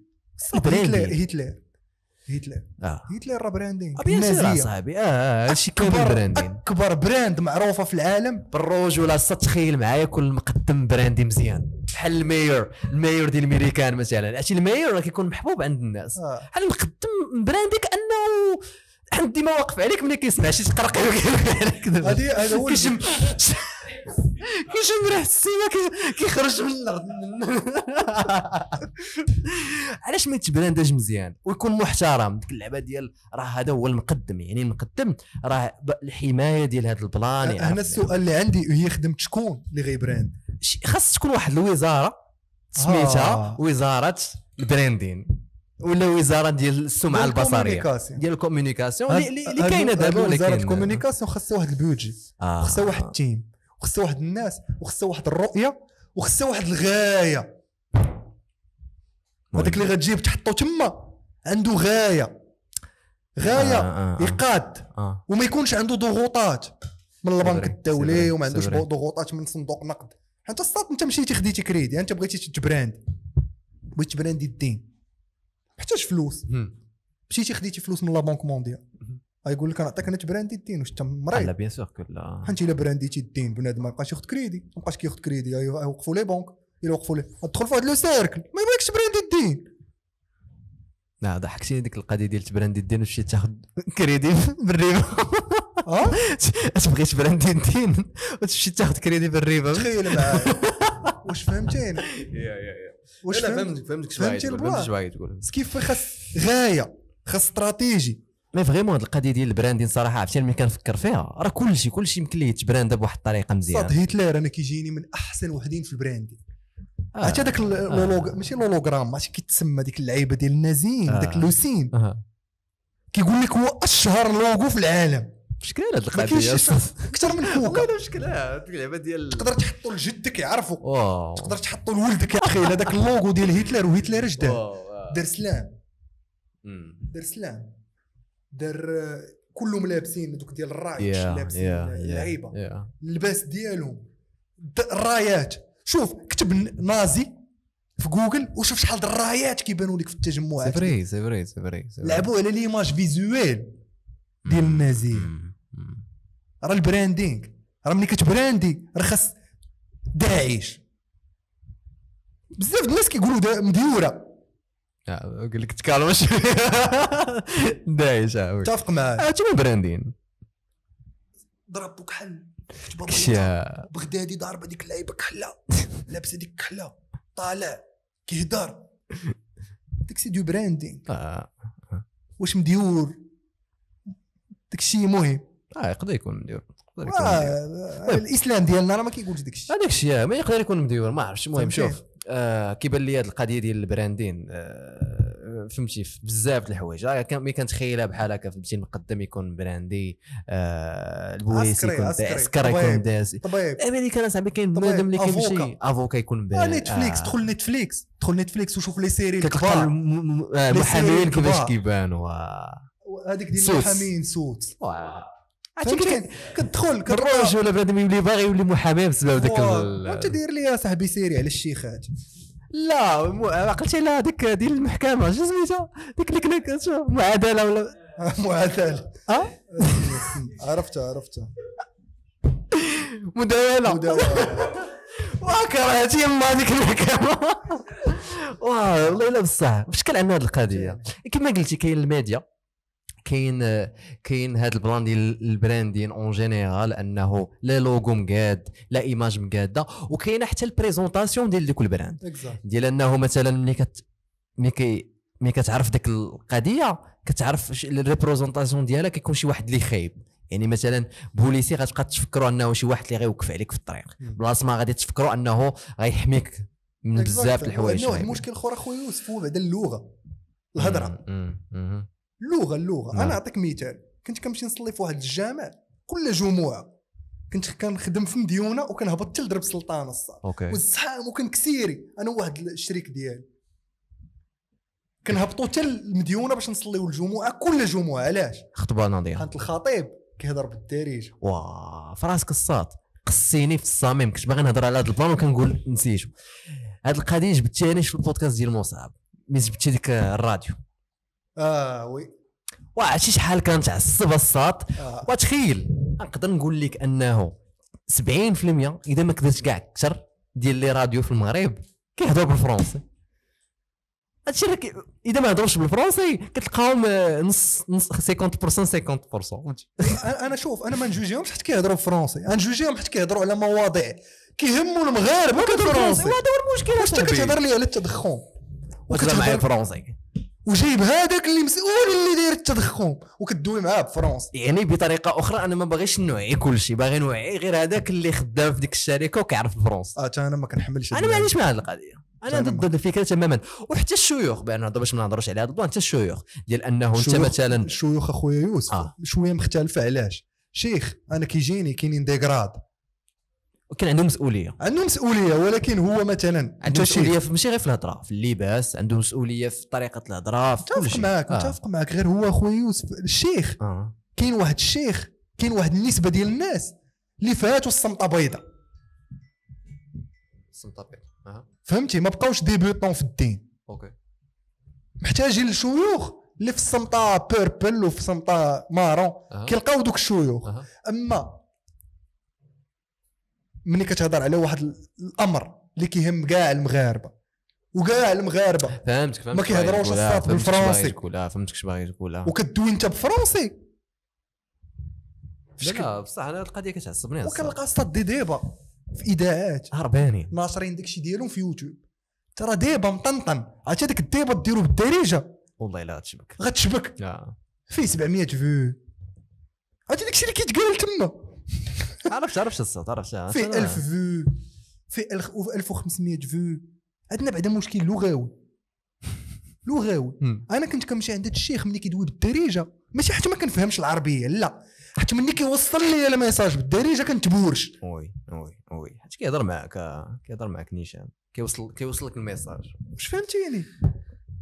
هتلر هتلر هتلر آه. هتلر راه براندين بيان سير صاحبي اه هادشي آه، كامل براندين اكبر براند معروفه في العالم بالرجوله تخيل معايا كل مقدم براندي مزيان بحال الماير الماير ديال الميريكان مثلا عرفتي الماير راه كيكون محبوب عند الناس بحال آه. مقدم براندي كانه حد ديما واقف عليك ملي كيسمع شي تقرقع عليك هذا هو كيجي مريح السيما كيخرج من الارض علاش ما يتبرانداش مزيان ويكون محترم ديك اللعبه ديال راه هذا هو المقدم يعني المقدم راه الحمايه ديال هذا البلان يعني هنا السؤال اللي عندي هي خدمه شكون اللي غيبراند خاص تكون واحد الوزاره سميتها آه. وزاره البراندين ولا وزاره ديال السمعه البصريه ديال الكوميونيكاسيون اللي كاينه دابا ولكن وزاره الكوميونيكاسيون خاصها واحد البيوجي آه. خاصها واحد التيم وخصها واحد الناس وخصها واحد الرؤيه وخصها واحد الغايه هذاك اللي غتجيب تحطو تما عنده غايه غايه آه آه, آه،, آه. يقاد آه. وما يكونش عنده ضغوطات من البنك الدولي وما عندوش ضغوطات من صندوق نقد حتى الصاد انت مشيتي خديتي كريدي انت بغيتي تبراند بغيتي تبراندي الدين محتاج فلوس مشيتي خديتي فلوس من لا بنك مونديال غيقول لك انا نعطيك انا تبراندي الدين واش انت مريض لا بيان سور كلا حنت الا برانديتي الدين بنادم ما يبقاش ياخذ كريدي ما يبقاش كياخذ كريدي يوقفوا أيوة، أيوة، لي بونك الا وقفوا ادخل تدخل في واحد لو سيركل ما يبغيكش تبراندي الدين لا ضحكتيني ديك القضيه ديال تبراندي الدين وشي تاخذ كريدي بالريبا اه تبغي تبراندي الدين وتمشي تاخذ كريدي بالريبا تخيل معايا واش فهمتيني يا يا واش فهمتك فهمتك شويه شويه تقول سكيف خاص غايه خاص استراتيجي مي فريمون هاد القضيه ديال البراندين صراحه عرفتي ملي يعني كنفكر فيها راه كلشي كلشي يمكن ليه يتبراند بواحد الطريقه مزيانه صاد هتلر انا كيجيني من احسن وحدين في البراندين آه. عرفتي هذاك اللولوغ آه. ماشي لولوغرام عرفتي كيتسمى ديك اللعيبه ديال النازين آه. داك لوسين آه. كيقول لك هو اشهر لوغو في العالم مشكلة هاد القضية أكثر من كوكا والله مشكلة هاد اللعبة ديال تقدر تحطو لجدك يعرفو تقدر تحطو لولدك يا أخي هذاك اللوغو ديال هتلر وهتلر اش دار دار سلام دار سلام دار كلهم لابسين دوك ديال الرايش yeah, لابسين yeah, اللعيبه yeah, اللباس ديالهم الرايات شوف كتب نازي في جوجل وشوف شحال الرايات كيبانوا لك في التجمعات سي فري سي فري لعبوا على ليماج فيزويل ديال mm-hmm. النازيه mm-hmm. راه البراندينغ راه ملي كتبراندي راه خاص داعش بزاف الناس كيقولوا مديوره قال لك تكالو مش دايش اتفق معاه آه، شنو براندين ضرب كحل بغدادي ضارب هذيك اللعيبه كحله لابس هذيك كحله طالع كيهضر داك سي دو براندين آه. واش مديور داك الشيء مهم اه يقدر يكون مديور يقدر يكون آه، مديور الاسلام ديالنا راه ما كيقولش داك الشيء هذاك الشيء ما يقدر يكون مديور ما عرفتش المهم شوف آه كيبان لي هذه القضيه ديال البراندين آه، آه، فهمتي بزاف د الحوايج آه، مي كنتخيلها بحال هكا فهمتي المقدم يكون براندي البويس يكون سكر يكون دازي طبيب امريكان صاحبي كاين بنادم اللي كيمشي افوكا يكون براندي آه نتفليكس دخل نتفليكس دخل نتفليكس وشوف لي سيري كتلقى المحامين كيفاش كيبانوا هذيك ديال المحامين سوت عرفتي كت... كتدخل كتروج ولا بنادم يولي باغي يولي محامي بسبب داك وانت داير لي يا صاحبي سيري على الشيخات لا عقلتي على هذيك ديال المحكمه شنو سميتها ديك اللي معادله ولا معادله اه عرفتها عرفتها مداوله مداوله وكرهت يما هذيك المحكمه واه والله الا بصح كان عندنا هذه القضيه كما قلتي كاين الميديا كاين كاين هاد البلان ديال البراندين اون جينيرال انه لا لوغو مقاد لا ايماج مقاده وكاينه حتى البريزونطاسيون ديال ديك البراند ديال انه مثلا ملي كت ملي كي ملي كتعرف ديك القضيه كتعرف الريبريزونطاسيون ديالها كيكون شي واحد اللي خايب يعني مثلا بوليسي غتبقى تفكروا انه شي واحد اللي غيوقف عليك في الطريق بلاص ما غادي تفكروا انه غيحميك من بزاف الحوايج المشكل اخر اخويا يوسف هو بعد اللغه الهضره اللغه اللغه نعم. انا اعطيك مثال كنت كنمشي نصلي في واحد الجامع كل جمعه كنت كنخدم في مديونه وكنهبط حتى لدرب سلطان الصاد والزحام وكنكسيري انا وواحد الشريك ديالي كنهبطوا حتى المديونه باش نصليو الجمعه كل جمعه علاش خطبه ناضيه كانت الخطيب كيهضر بالدارجه واه فراسك الصاد قصيني في الصميم كنت باغي نهضر على هذا البلان وكنقول نسيتو هذه القضيه جبتيها في البودكاست ديال مصعب ملي جبتي ديك الراديو اه وي وعرفتي شحال كانت تعصب الساط آه. وتخيل نقدر نقول لك انه 70% اذا ما كذبتش كاع اكثر ديال لي راديو في المغرب كيهضروا بالفرنسي هادشي راه اذا ما هضروش بالفرنسي كتلقاهم آه، نص نص 50% 50% انا شوف انا ما نجوجيهمش حيت كيهضروا بالفرنسي نجوجيهم حيت كيهضروا على مواضيع كيهموا المغاربه بالفرنسي هذا هو المشكل واش كتهضر لي على التدخن وكتهضر معايا الفرونسي وجايب هذاك اللي مسؤول اللي داير التضخم وكدوي معاه بفرنسا يعني بطريقه اخرى انا ما باغيش نوعي كل شيء باغي نوعي غير هذاك اللي خدام في ديك الشركه وكيعرف فرنسا اه انا ما كنحملش انا ما عنديش مع هذه القضيه انا ضد الفكره تماما وحتى الشيوخ بان هذا باش ما نهضروش على هذا البلان حتى الشيوخ ديال انه انت مثلا الشيوخ اخويا يوسف آه. شويه مختلفه علاش شيخ انا كيجيني كاينين ديغراد كان عنده مسؤوليه عنده مسؤوليه ولكن هو مثلا عنده مسؤوليه في ماشي غير في الهضره في اللباس عنده مسؤوليه في طريقه الهضره في متفق معك آه. متفق معك غير هو خويا يوسف الشيخ آه. كاين واحد الشيخ كاين واحد النسبه ديال الناس اللي فاتوا الصمته بيضاء الصمته بيضاء آه. فهمتي ما بقاوش ديبيوتون في الدين اوكي محتاجين لشيوخ اللي في الصمته بيربل وفي الصمته مارون أه. كيلقاو دوك الشيوخ أه. اما ملي كتهضر على واحد الامر اللي كيهم كاع المغاربه وكاع المغاربه فهمتك فهمتك ما كيهضروش الصاط بالفرنسي لا فهمتك باغي تقول وكدوي انت بفرنسي لا بصح انا القضيه كتعصبني وكنلقى الصاط دي ديبا في اذاعات هرباني ناشرين داكشي ديالهم في يوتيوب ترى ديبا مطنطن عرفتي هذاك الديبا ديرو بالدارجه والله الا غتشبك غتشبك فيه 700 فيو عرفتي داكشي اللي كيتقال تما عرفت عرفت الصوت تعرف عرفت فيه 1000 فيو فيه 1500 فيو عندنا بعدا مشكل لغوي لغوي انا كنت كنمشي عند الشيخ ملي كيدوي بالدارجه ماشي حتى ما كنفهمش العربيه لا حتى ملي كيوصل لي الميساج بالدارجه كنتبورش وي وي وي حيت كيهضر معاك كيهضر معاك نيشان كيوصل كيوصل لك الميساج واش فهمتيني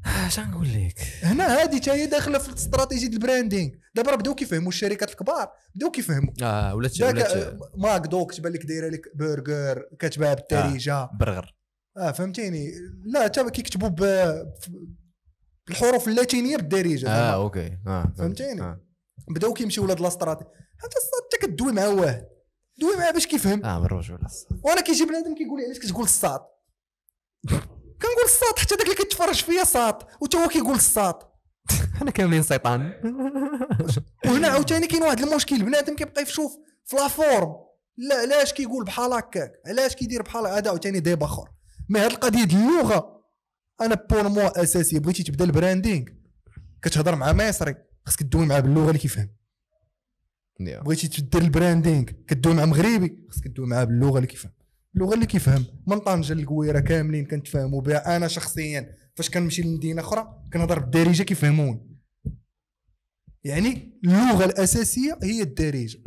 اش آه، نقول لك هنا هادي حتى هي داخله في ديال البراندينغ دابا راه بداو كيفهموا الشركات الكبار بداو كيفهموا اه ولات ولات ماكدو كتبان لك دايره لك برجر كاتبها بالدارجه آه برغر اه فهمتيني لا حتى كيكتبوا بالحروف اللاتينيه بالدارجه اه اوكي اه فهمتيني آه. بداو كيمشيو لهاد لاستراتي حتى انت كدوي مع واحد دوي معاه باش كيفهم اه بالرجوله وانا كيجي بنادم كيقول لي علاش كتقول الصاد كنقول الساط حتى داك اللي كيتفرج فيا ساط وتا هو كيقول الساط حنا كاملين سيطان وهنا عاوتاني كاين واحد المشكل بنادم كيبقى يشوف في لافورم لا علاش كيقول بحال هكاك علاش كيدير بحال هذا عاوتاني ديب اخر مي هاد القضيه ديال اللغه انا بور موا اساسي بغيتي تبدا البراندينغ كتهضر مع مصري خاصك تدوي معاه باللغه اللي كيفهم بغيتي تدير البراندينغ كدوي مع مغربي خاصك تدوي معاه باللغه اللي كيفهم اللغه اللي كيفهم من طنجه للكويره كاملين كنتفاهموا بها انا شخصيا فاش كنمشي لمدينه اخرى كنهضر بالدارجه كيفهمون يعني اللغه الاساسيه هي الدارجه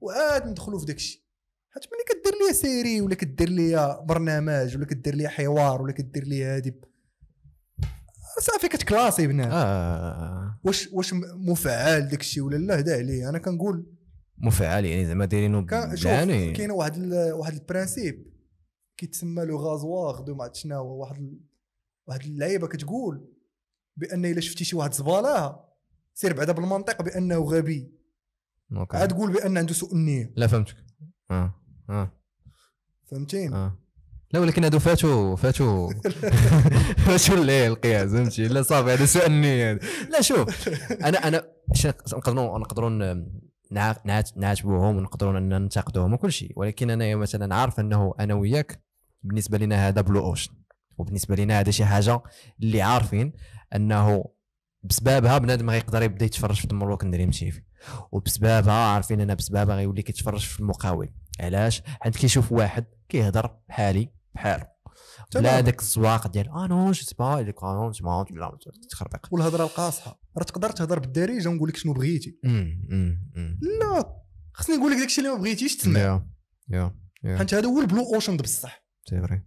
وعاد ندخلوا في داكشي الشيء حيت ملي كدير لي سيري ولا كدير لي برنامج ولا كدير لي حوار ولا كدير لي هادي صافي كتكلاسي بنادم آه. واش واش مفعل داك الشيء ولا لا هدا عليه انا كنقول مفعل يعني زعما دايرينو يعني كاينه واحد واحد البرانسيب كيتسمى لو غازواغ دو ما شناهو واحد واحد اللعيبه كتقول بان الا شفتي شي واحد زبالاها سير بعدا بالمنطق بانه غبي اوكي عاد تقول بان عنده سوء النيه لا فهمتك اه اه فهمتيني آه. لا ولكن هادو فاتو فاتو فاتو اللي القياس فهمتي لا صافي هذا سوء النيه لا شوف انا انا نقدروا نقدروا نعاتبوهم ونقدروا ان ننتقدوهم وكل شيء ولكن انايا مثلا عارف انه انا وياك بالنسبه لنا هذا بلو اوشن وبالنسبه لنا هذا شي حاجه اللي عارفين انه بسببها بنادم غيقدر يبدا يتفرج في المروكن دريم تيفي وبسببها عارفين انا بسببها غيولي كيتفرج في المقاول علاش حيت كيشوف واحد كيهضر بحالي بحاله لا داك الزواق ديال اه نو جو سي با لي كونون لا تخربيق والهضره القاصحه راه تقدر تهضر بالدارجه ونقول لك شنو بغيتي لا خصني نقول لك داكشي اللي ما بغيتيش تسمع يا يا حيت هذا هو البلو اوشن بصح سي فري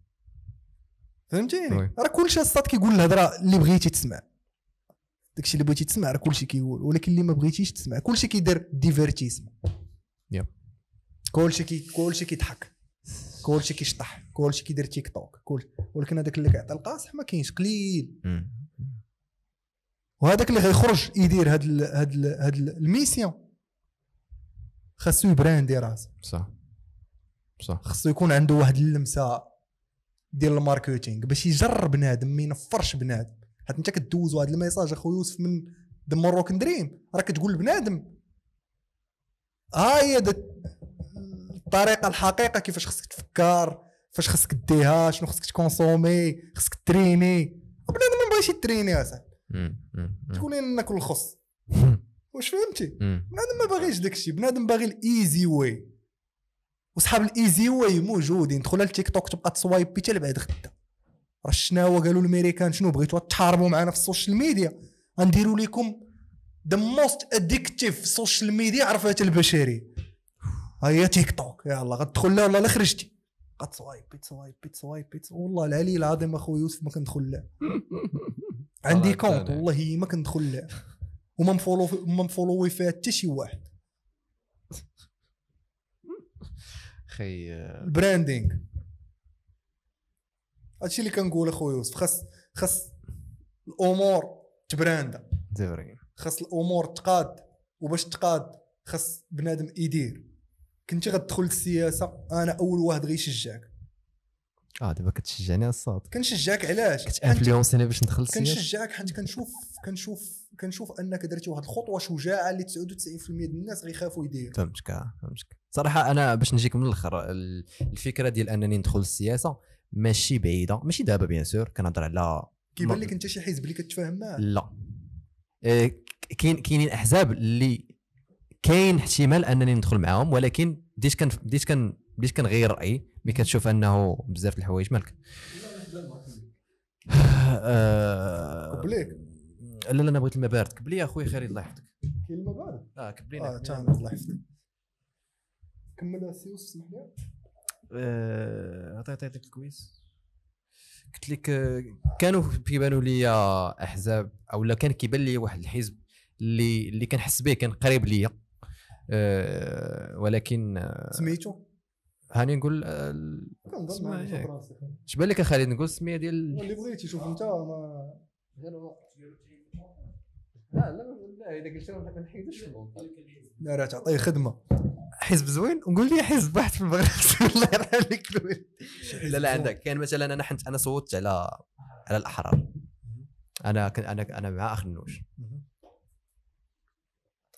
فهمتيني راه كلشي الصاد كيقول الهضره اللي بغيتي تسمع داكشي اللي بغيتي تسمع راه كلشي كيقول ولكن اللي ما بغيتيش تسمع كلشي كيدير ديفيرتيسمون يا كلشي كي كلشي كيضحك كلشي كيشطح كلشي كيدير تيك توك كل ولكن هذاك اللي كيعطي القاصح ما كاينش قليل وهذاك اللي غيخرج يدير هاد الـ هاد الـ هاد الميسيون خاصو يبراندي راسو صح صح خاصو يكون عنده واحد اللمسه ديال الماركتينغ باش يجر بنادم ما ينفرش بنادم حيت انت كدوز واحد الميساج اخو يوسف من دمروك مروكن دريم راه كتقول لبنادم ها هي الطريقه الحقيقه كيفاش خصك تفكر فاش خصك ديها شنو خصك تكونسومي خصك تريني بنادم ما بغاش يتريني اصاحبي تقول ناكل الخص واش فهمتي بنادم ما باغيش داك الشيء بنادم باغي الايزي واي وصحاب الايزي واي موجودين دخل على التيك توك تبقى تصوايبي حتى لبعد غدا راه شناهو قالوا الامريكان شنو بغيتوا تحاربوا معنا في السوشيال ميديا غنديروا لكم ذا موست اديكتيف سوشيال ميديا عرفات البشريه هيا تيك توك يلا غتدخل له والله لا خرجتي غتسوايب تسوايب تسوايب والله العلي العظيم اخو يوسف ما كندخل له عندي كونت والله ما كندخل له وما مفولو ما مفولوي فيها حتى شي واحد خي البراندينغ هادشي اللي كنقول اخو يوسف خاص خاص الامور تبراندا خاص الامور تقاد وباش تقاد خاص بنادم يدير كنتي غتدخل للسياسه انا اول واحد غيشجعك اه دابا كتشجعني الصاد كنشجعك علاش كتانفلونسيني باش ندخل للسياسه كنشجعك حيت كنشوف كنشوف كنشوف انك درتي واحد الخطوه شجاعه اللي 99% ديال الناس غيخافوا يديروا فهمتك آه، فهمتك صراحه انا باش نجيك من الاخر الفكره ديال انني ندخل للسياسه ماشي بعيده ماشي دابا بيان سور كنهضر على كيبان لك انت شي حزب اللي كتفاهم معاه لا إيه، كاين كاينين احزاب اللي كاين احتمال انني ندخل معاهم ولكن بديت كان بديت كان بديت كنغير رايي ملي كتشوف انه بزاف الحوايج مالك آه لا لا انا بغيت المبارد بارد كبلي يا اخويا خير الله يحفظك كاين اه كبلينا اه الله يحفظك كمل السي تسمح لي آه، عطيتك الكويس قلت لك آه، كانوا كيبانوا لي احزاب او لا كان كيبان لي واحد الحزب اللي اللي كنحس به كان قريب ليا آه، ولكن آه، سميتو هاني نقول كنظن اش بان لك خالد نقول السميه ديال اللي بغيتي شوف انت ما غير الوقت لا لا لا اذا قلت ما كنحيدوش لا راه تعطيه خدمه حزب زوين وقول لي حزب واحد في المغرب الله يرحم لك لا لا عندك كان مثلا انا حنت انا صوتت على على الاحرار انا انا انا مع اخ النوش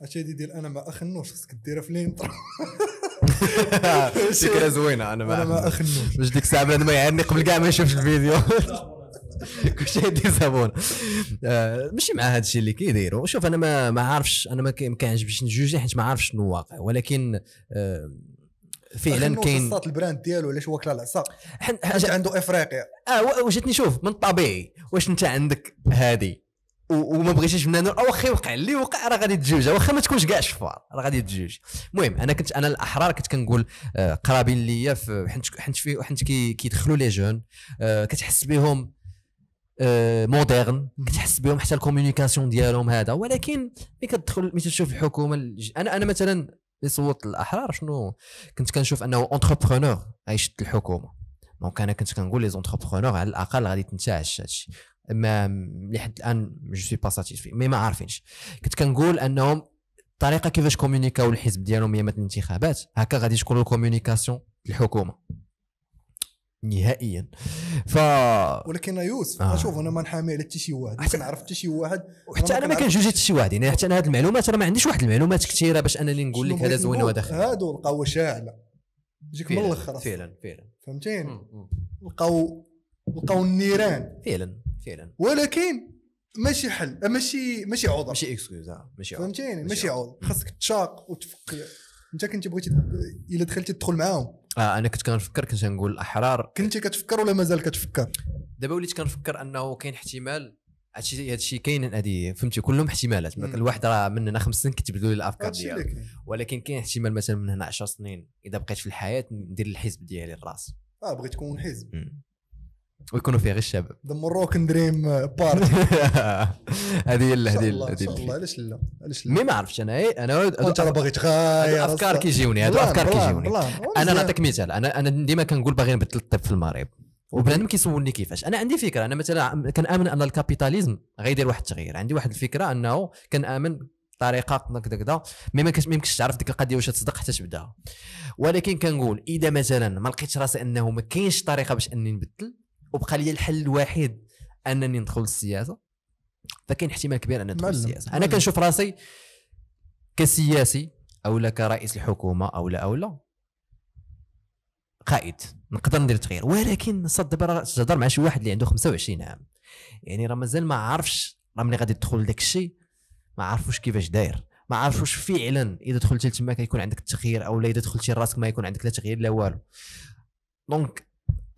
هادشي هادي ديال انا ما اخنوش خصك ديرها في الانترو فكره زوينه انا ما انا ما اخنوش باش ديك الساعه بنادم يعاني قبل كاع ما يشوفش الفيديو كلشي يدي صابون آه، ماشي مع هذا الشيء اللي كيديروا شوف انا ما ما عارفش انا ما كيعجبش نجوجي حيت ما عارفش شنو الواقع ولكن آه، فعلا كاين قصه البراند ديالو علاش هو كلا العصا حيت عنده افريقيا اه وجدتني شوف من الطبيعي واش انت عندك هذه وما بغيتيش من انا واخا يوقع اللي وقع راه غادي تجوج واخا ما تكونش كاع شفار راه غادي تجوج المهم انا كنت انا الاحرار كنت كنقول آه، قرابين ليا حنت حنت في حنت كيدخلوا لي جون آه، كتحس بهم آه، موديرن كتحس بهم حتى الكوميونيكاسيون ديالهم هذا ولكن ملي كتدخل ملي تشوف الحكومه انا انا مثلا اللي صوت الاحرار شنو كنت كنشوف انه اونتربرونور غيشد الحكومه دونك انا كنت كنقول لي زونتربرونور على الاقل غادي تنتعش هادشي ما لحد الان جو سوي با ساتيسفي مي ما عارفينش كنت كنقول انهم الطريقه كيفاش كومونيكاو الحزب ديالهم يامات الانتخابات هكا غادي تكون الكومونيكاسيون الحكومه نهائيا ف ولكن يوسف آه. شوف انا ما نحامي على حتى شي واحد حتى نعرف حتى شي واحد وحتى انا ما كنجوج حتى شي واحد يعني حتى انا هذه المعلومات راه ما عنديش واحد المعلومات كثيره باش انني نقول لك هذا زوين وهذا خايب هادو لقاو شاعله جيك من الاخر فعلا فعلا فهمتيني لقاو لقاو النيران فعلا فعلا ولكن ماشي حل ماشي ماشي عوضه ماشي اكسكيوز آه، ماشي عوض فهمتيني ماشي عوضه خاصك تشاق وتفق انت كنت بغيتي الا دخلتي تدخل معاهم اه انا كنت كنفكر كنت نقول الاحرار كنت كتفكر ولا مازال كتفكر دابا وليت كنفكر انه كاين احتمال هادشي هادشي كاين هذه فهمتي كلهم احتمالات الواحد راه مننا خمس سنين كتبدلوا لي الافكار ديالي ولكن كاين احتمال مثلا من هنا 10 سنين اذا بقيت في الحياه ندير الحزب ديالي الراس اه بغيت تكون حزب ويكونوا فيها غير الشباب ذا مروكن دريم بارتي هذه هي هذه هذه ان شاء الله علاش لا علاش لا مي ما عرفتش انا إيه، انا انت راه باغي تغير الافكار كيجيوني هادو الافكار كيجيوني انا نعطيك مثال انا انا ديما كنقول باغي نبدل الطب في المغرب وبنادم كيسولني كيفاش انا عندي فكره انا مثلا كنامن ان الكابيتاليزم غيدير واحد التغيير عندي واحد الفكره انه كنامن طريقه كذا كذا مي ما يمكنش تعرف ديك القضيه واش تصدق حتى تبدا ولكن كنقول اذا مثلا ما لقيتش راسي انه ما كاينش طريقه باش اني نبدل وبقى لي الحل الوحيد انني ندخل للسياسه فكاين احتمال كبير انني ندخل للسياسه انا كنشوف راسي كسياسي او لا كرئيس الحكومه او لا او لا قائد نقدر ندير تغيير ولكن صد دابا تهضر مع شي واحد اللي عنده 25 عام يعني راه مازال ما عارفش راه ملي غادي تدخل لذاك الشيء ما عارفوش كيفاش داير ما عارفش واش فعلا اذا دخلتي تما كيكون عندك التغيير او لا اذا دخلتي راسك ما يكون عندك لا تغيير لا والو دونك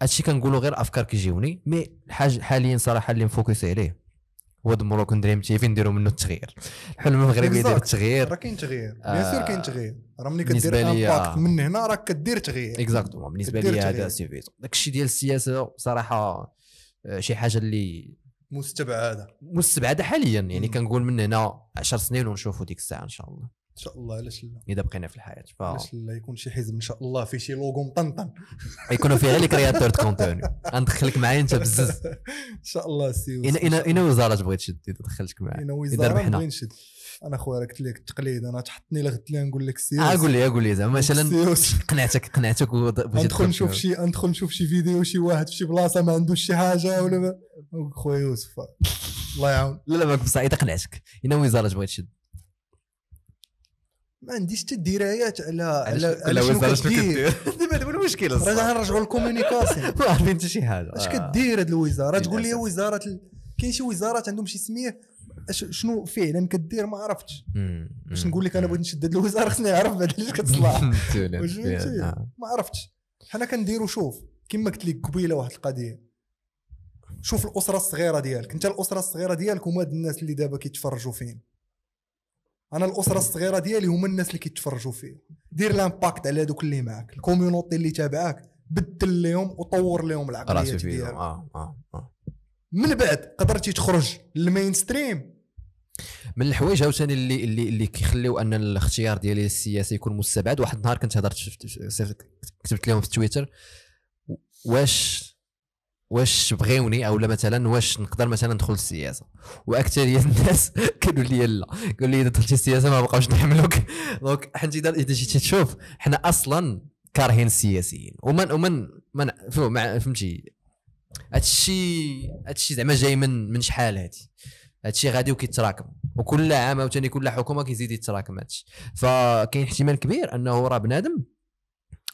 هادشي كنقولو غير افكار كيجيوني مي الحاج حاليا صراحه اللي مفوكس عليه هو ذا دريم تي تيفي نديرو منه التغيير الحلم المغربي يدير التغيير راه كاين تغيير بيان سور كاين تغيير راه ملي كدير امباكت من هنا راك كدير تغيير اكزاكتومون بالنسبه لي هذا سيفيت داكشي الشيء ديال السياسه صراحه آه، شي حاجه اللي مستبعده مستبعده حاليا يعني كنقول من هنا 10 سنين ونشوفوا ديك الساعه ان شاء الله ان شاء الله علاش لا اذا بقينا في الحياه ف علاش لا يكون شي حزب ان شاء الله فيه شي لوغو مطنطن يكونوا فيه غير لي كرياتور دو كونتوني غندخلك معايا انت بزز ان شاء الله سي انا انا انا وزاره بغيت تشد اذا دخلتك معايا انا وزاره بغيت نشد انا خويا راه قلت لك التقليد انا تحطني لغد لي نقول لك سي آه، قول لي قول لي زعما مثلا قنعتك قنعتك ندخل نشوف شي ندخل نشوف شي فيديو شي واحد في شي بلاصه ما عندوش شي حاجه ولا خويا يوسف الله يعاون لا لا ماك بصح اذا قنعتك انا وزاره بغيت تشد ما عنديش حتى درايات على على على شنو كدير هذا هو المشكل راه غنرجعوا للكومونيكاسيون ما عارفين حتى شي حاجه اش كدير هذه الوزاره تقول لي وزاره كاين شي وزارات عندهم شي سميه شنو فعلا كدير ما عرفتش باش نقول لك انا بغيت نشد هذه الوزاره خصني نعرف بعد اللي كتصلح نعم. ما عرفتش حنا كنديروا شوف كما قلت لك قبيله واحد القضيه شوف الاسره الصغيره ديالك انت الاسره الصغيره ديالك هما الناس اللي دابا كيتفرجوا فين انا الاسره الصغيره ديالي هما الناس اللي كيتفرجوا فيه دير لامباكت على دوك اللي معاك الكوميونيتي اللي تابعاك بدل لهم وطور لهم العقليه ديالك آه, آه, آه. من بعد قدرتي تخرج للمين ستريم من الحوايج عاوتاني اللي اللي اللي كيخليو ان الاختيار ديالي السياسي يكون مستبعد واحد النهار كنت هضرت كتبت لهم في تويتر واش واش بغيوني او لا مثلا واش نقدر مثلا ندخل السياسه واكثريه الناس قالوا لي لا قالوا لي اذا دخلتي السياسه ما بقاوش نحملوك دونك حنت اذا جيتي تشوف حنا اصلا كارهين السياسيين ومن ومن من فهمتي هادشي هادشي زعما جاي من من شحال هادي هادشي غادي وكيتراكم وكل عام عاوتاني كل حكومه كيزيد يتراكم هادشي فكاين احتمال كبير انه راه بنادم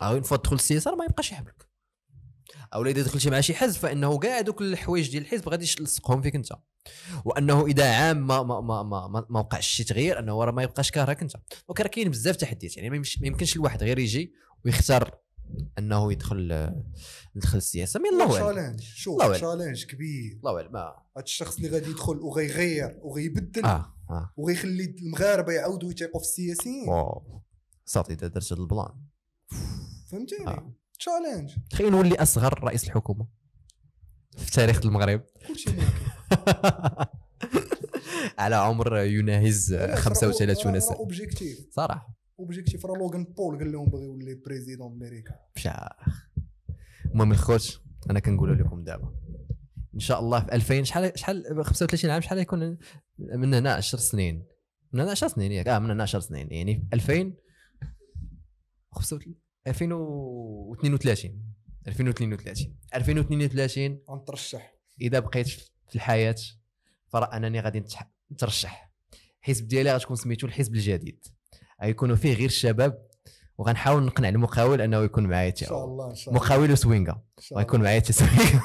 اون آه، فوا تدخل السياسه ما يبقاش يحملك او اذا دخلتي مع شي حزب فانه كاع دوك الحوايج ديال الحزب غادي يلصقهم فيك انت وانه اذا عام ما ما ما ما, ما وقعش شي تغيير انه راه ما يبقاش كارهك انت دونك راه كاين بزاف تحديات يعني ما يمكنش الواحد غير يجي ويختار انه يدخل يدخل السياسه من الله اعلم شوف تشالنج كبير الله اعلم هذا آه. الشخص اللي غادي يدخل وغيغير وغيبدل آه. آه. وغيخلي المغاربه يعاودوا يثيقوا في السياسيين صافي اذا درت هذا البلان فهمتيني آه. تشالنج تخيل نولي اصغر رئيس الحكومه في تاريخ المغرب على عمر يناهز 35 سنه اوبجيكتيف صراحه اوبجيكتيف راه لوغان بول قال لهم بغي يولي بريزيدون امريكا بشاخ المهم الخوت انا كنقول لكم دابا ان شاء الله في 2000 شحال شحال 35 عام شحال يكون من هنا 10 سنين من هنا 10 سنين ياك اه من هنا 10 سنين يعني 2000 35 2032 2032 2032 غنترشح اذا بقيت في الحياه فرا انني غادي نترشح الحزب ديالي غتكون سميتو الحزب الجديد غيكونوا فيه غير الشباب وغنحاول نقنع المقاول انه يكون معايا ان شاء الله ان شاء الله مقاول وسوينغا غيكون معايا تي سوينغا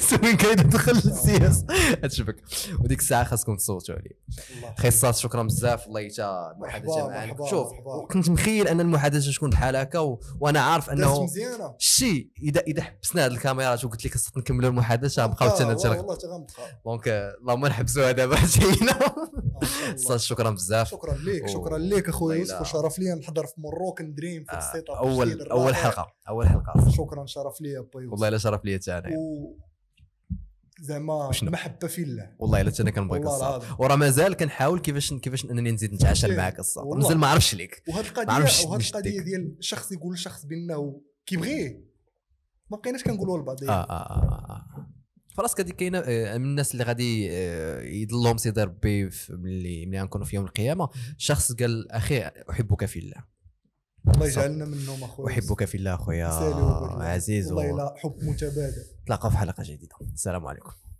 سوينغا اذا دخل للسياس تشبك وديك الساعه خاصكم تصوتوا عليه خصاص شكرا بزاف والله حتى المحادثه معاك شوف كنت مخيل ان المحادثه تكون بحال هكا وانا عارف انه شي اذا اذا حبسنا هذه الكاميرات وقلت لك خصنا نكملوا المحادثه غنبقاو حتى نتشرق دونك اللهم نحبسوها دابا حتى استاذ شكرا بزاف شكرا لك شكرا لك اخويا يوسف شرف لي نحضر في مروك دريم في السيت اب آه، اول اول حلقه اول حلقه شكرا شرف لي با يوسف والله الا شرف لي تاعنا يعني. زعما محبه في الله والله الا انا كنبغيك الصح وراه مازال كنحاول كيفاش كيفاش انني نزيد نتعاشر معاك الصح مازال ما عرفش ليك وهاد القضيه وهاد القضيه ديال شخص يقول لشخص بانه كيبغيه ما بقيناش كنقولوها لبعض آه, آه, آه. آه،, آه. فراسك هذه كاينه آه، من الناس اللي غادي آه، يضلهم سيدي ربي ملي ملي غنكونوا في يوم القيامه شخص قال اخي احبك في الله الله يجعلنا منهم اخويا احبك في الله اخويا عزيز والله و... حب متبادل نتلاقاو في حلقه جديده السلام عليكم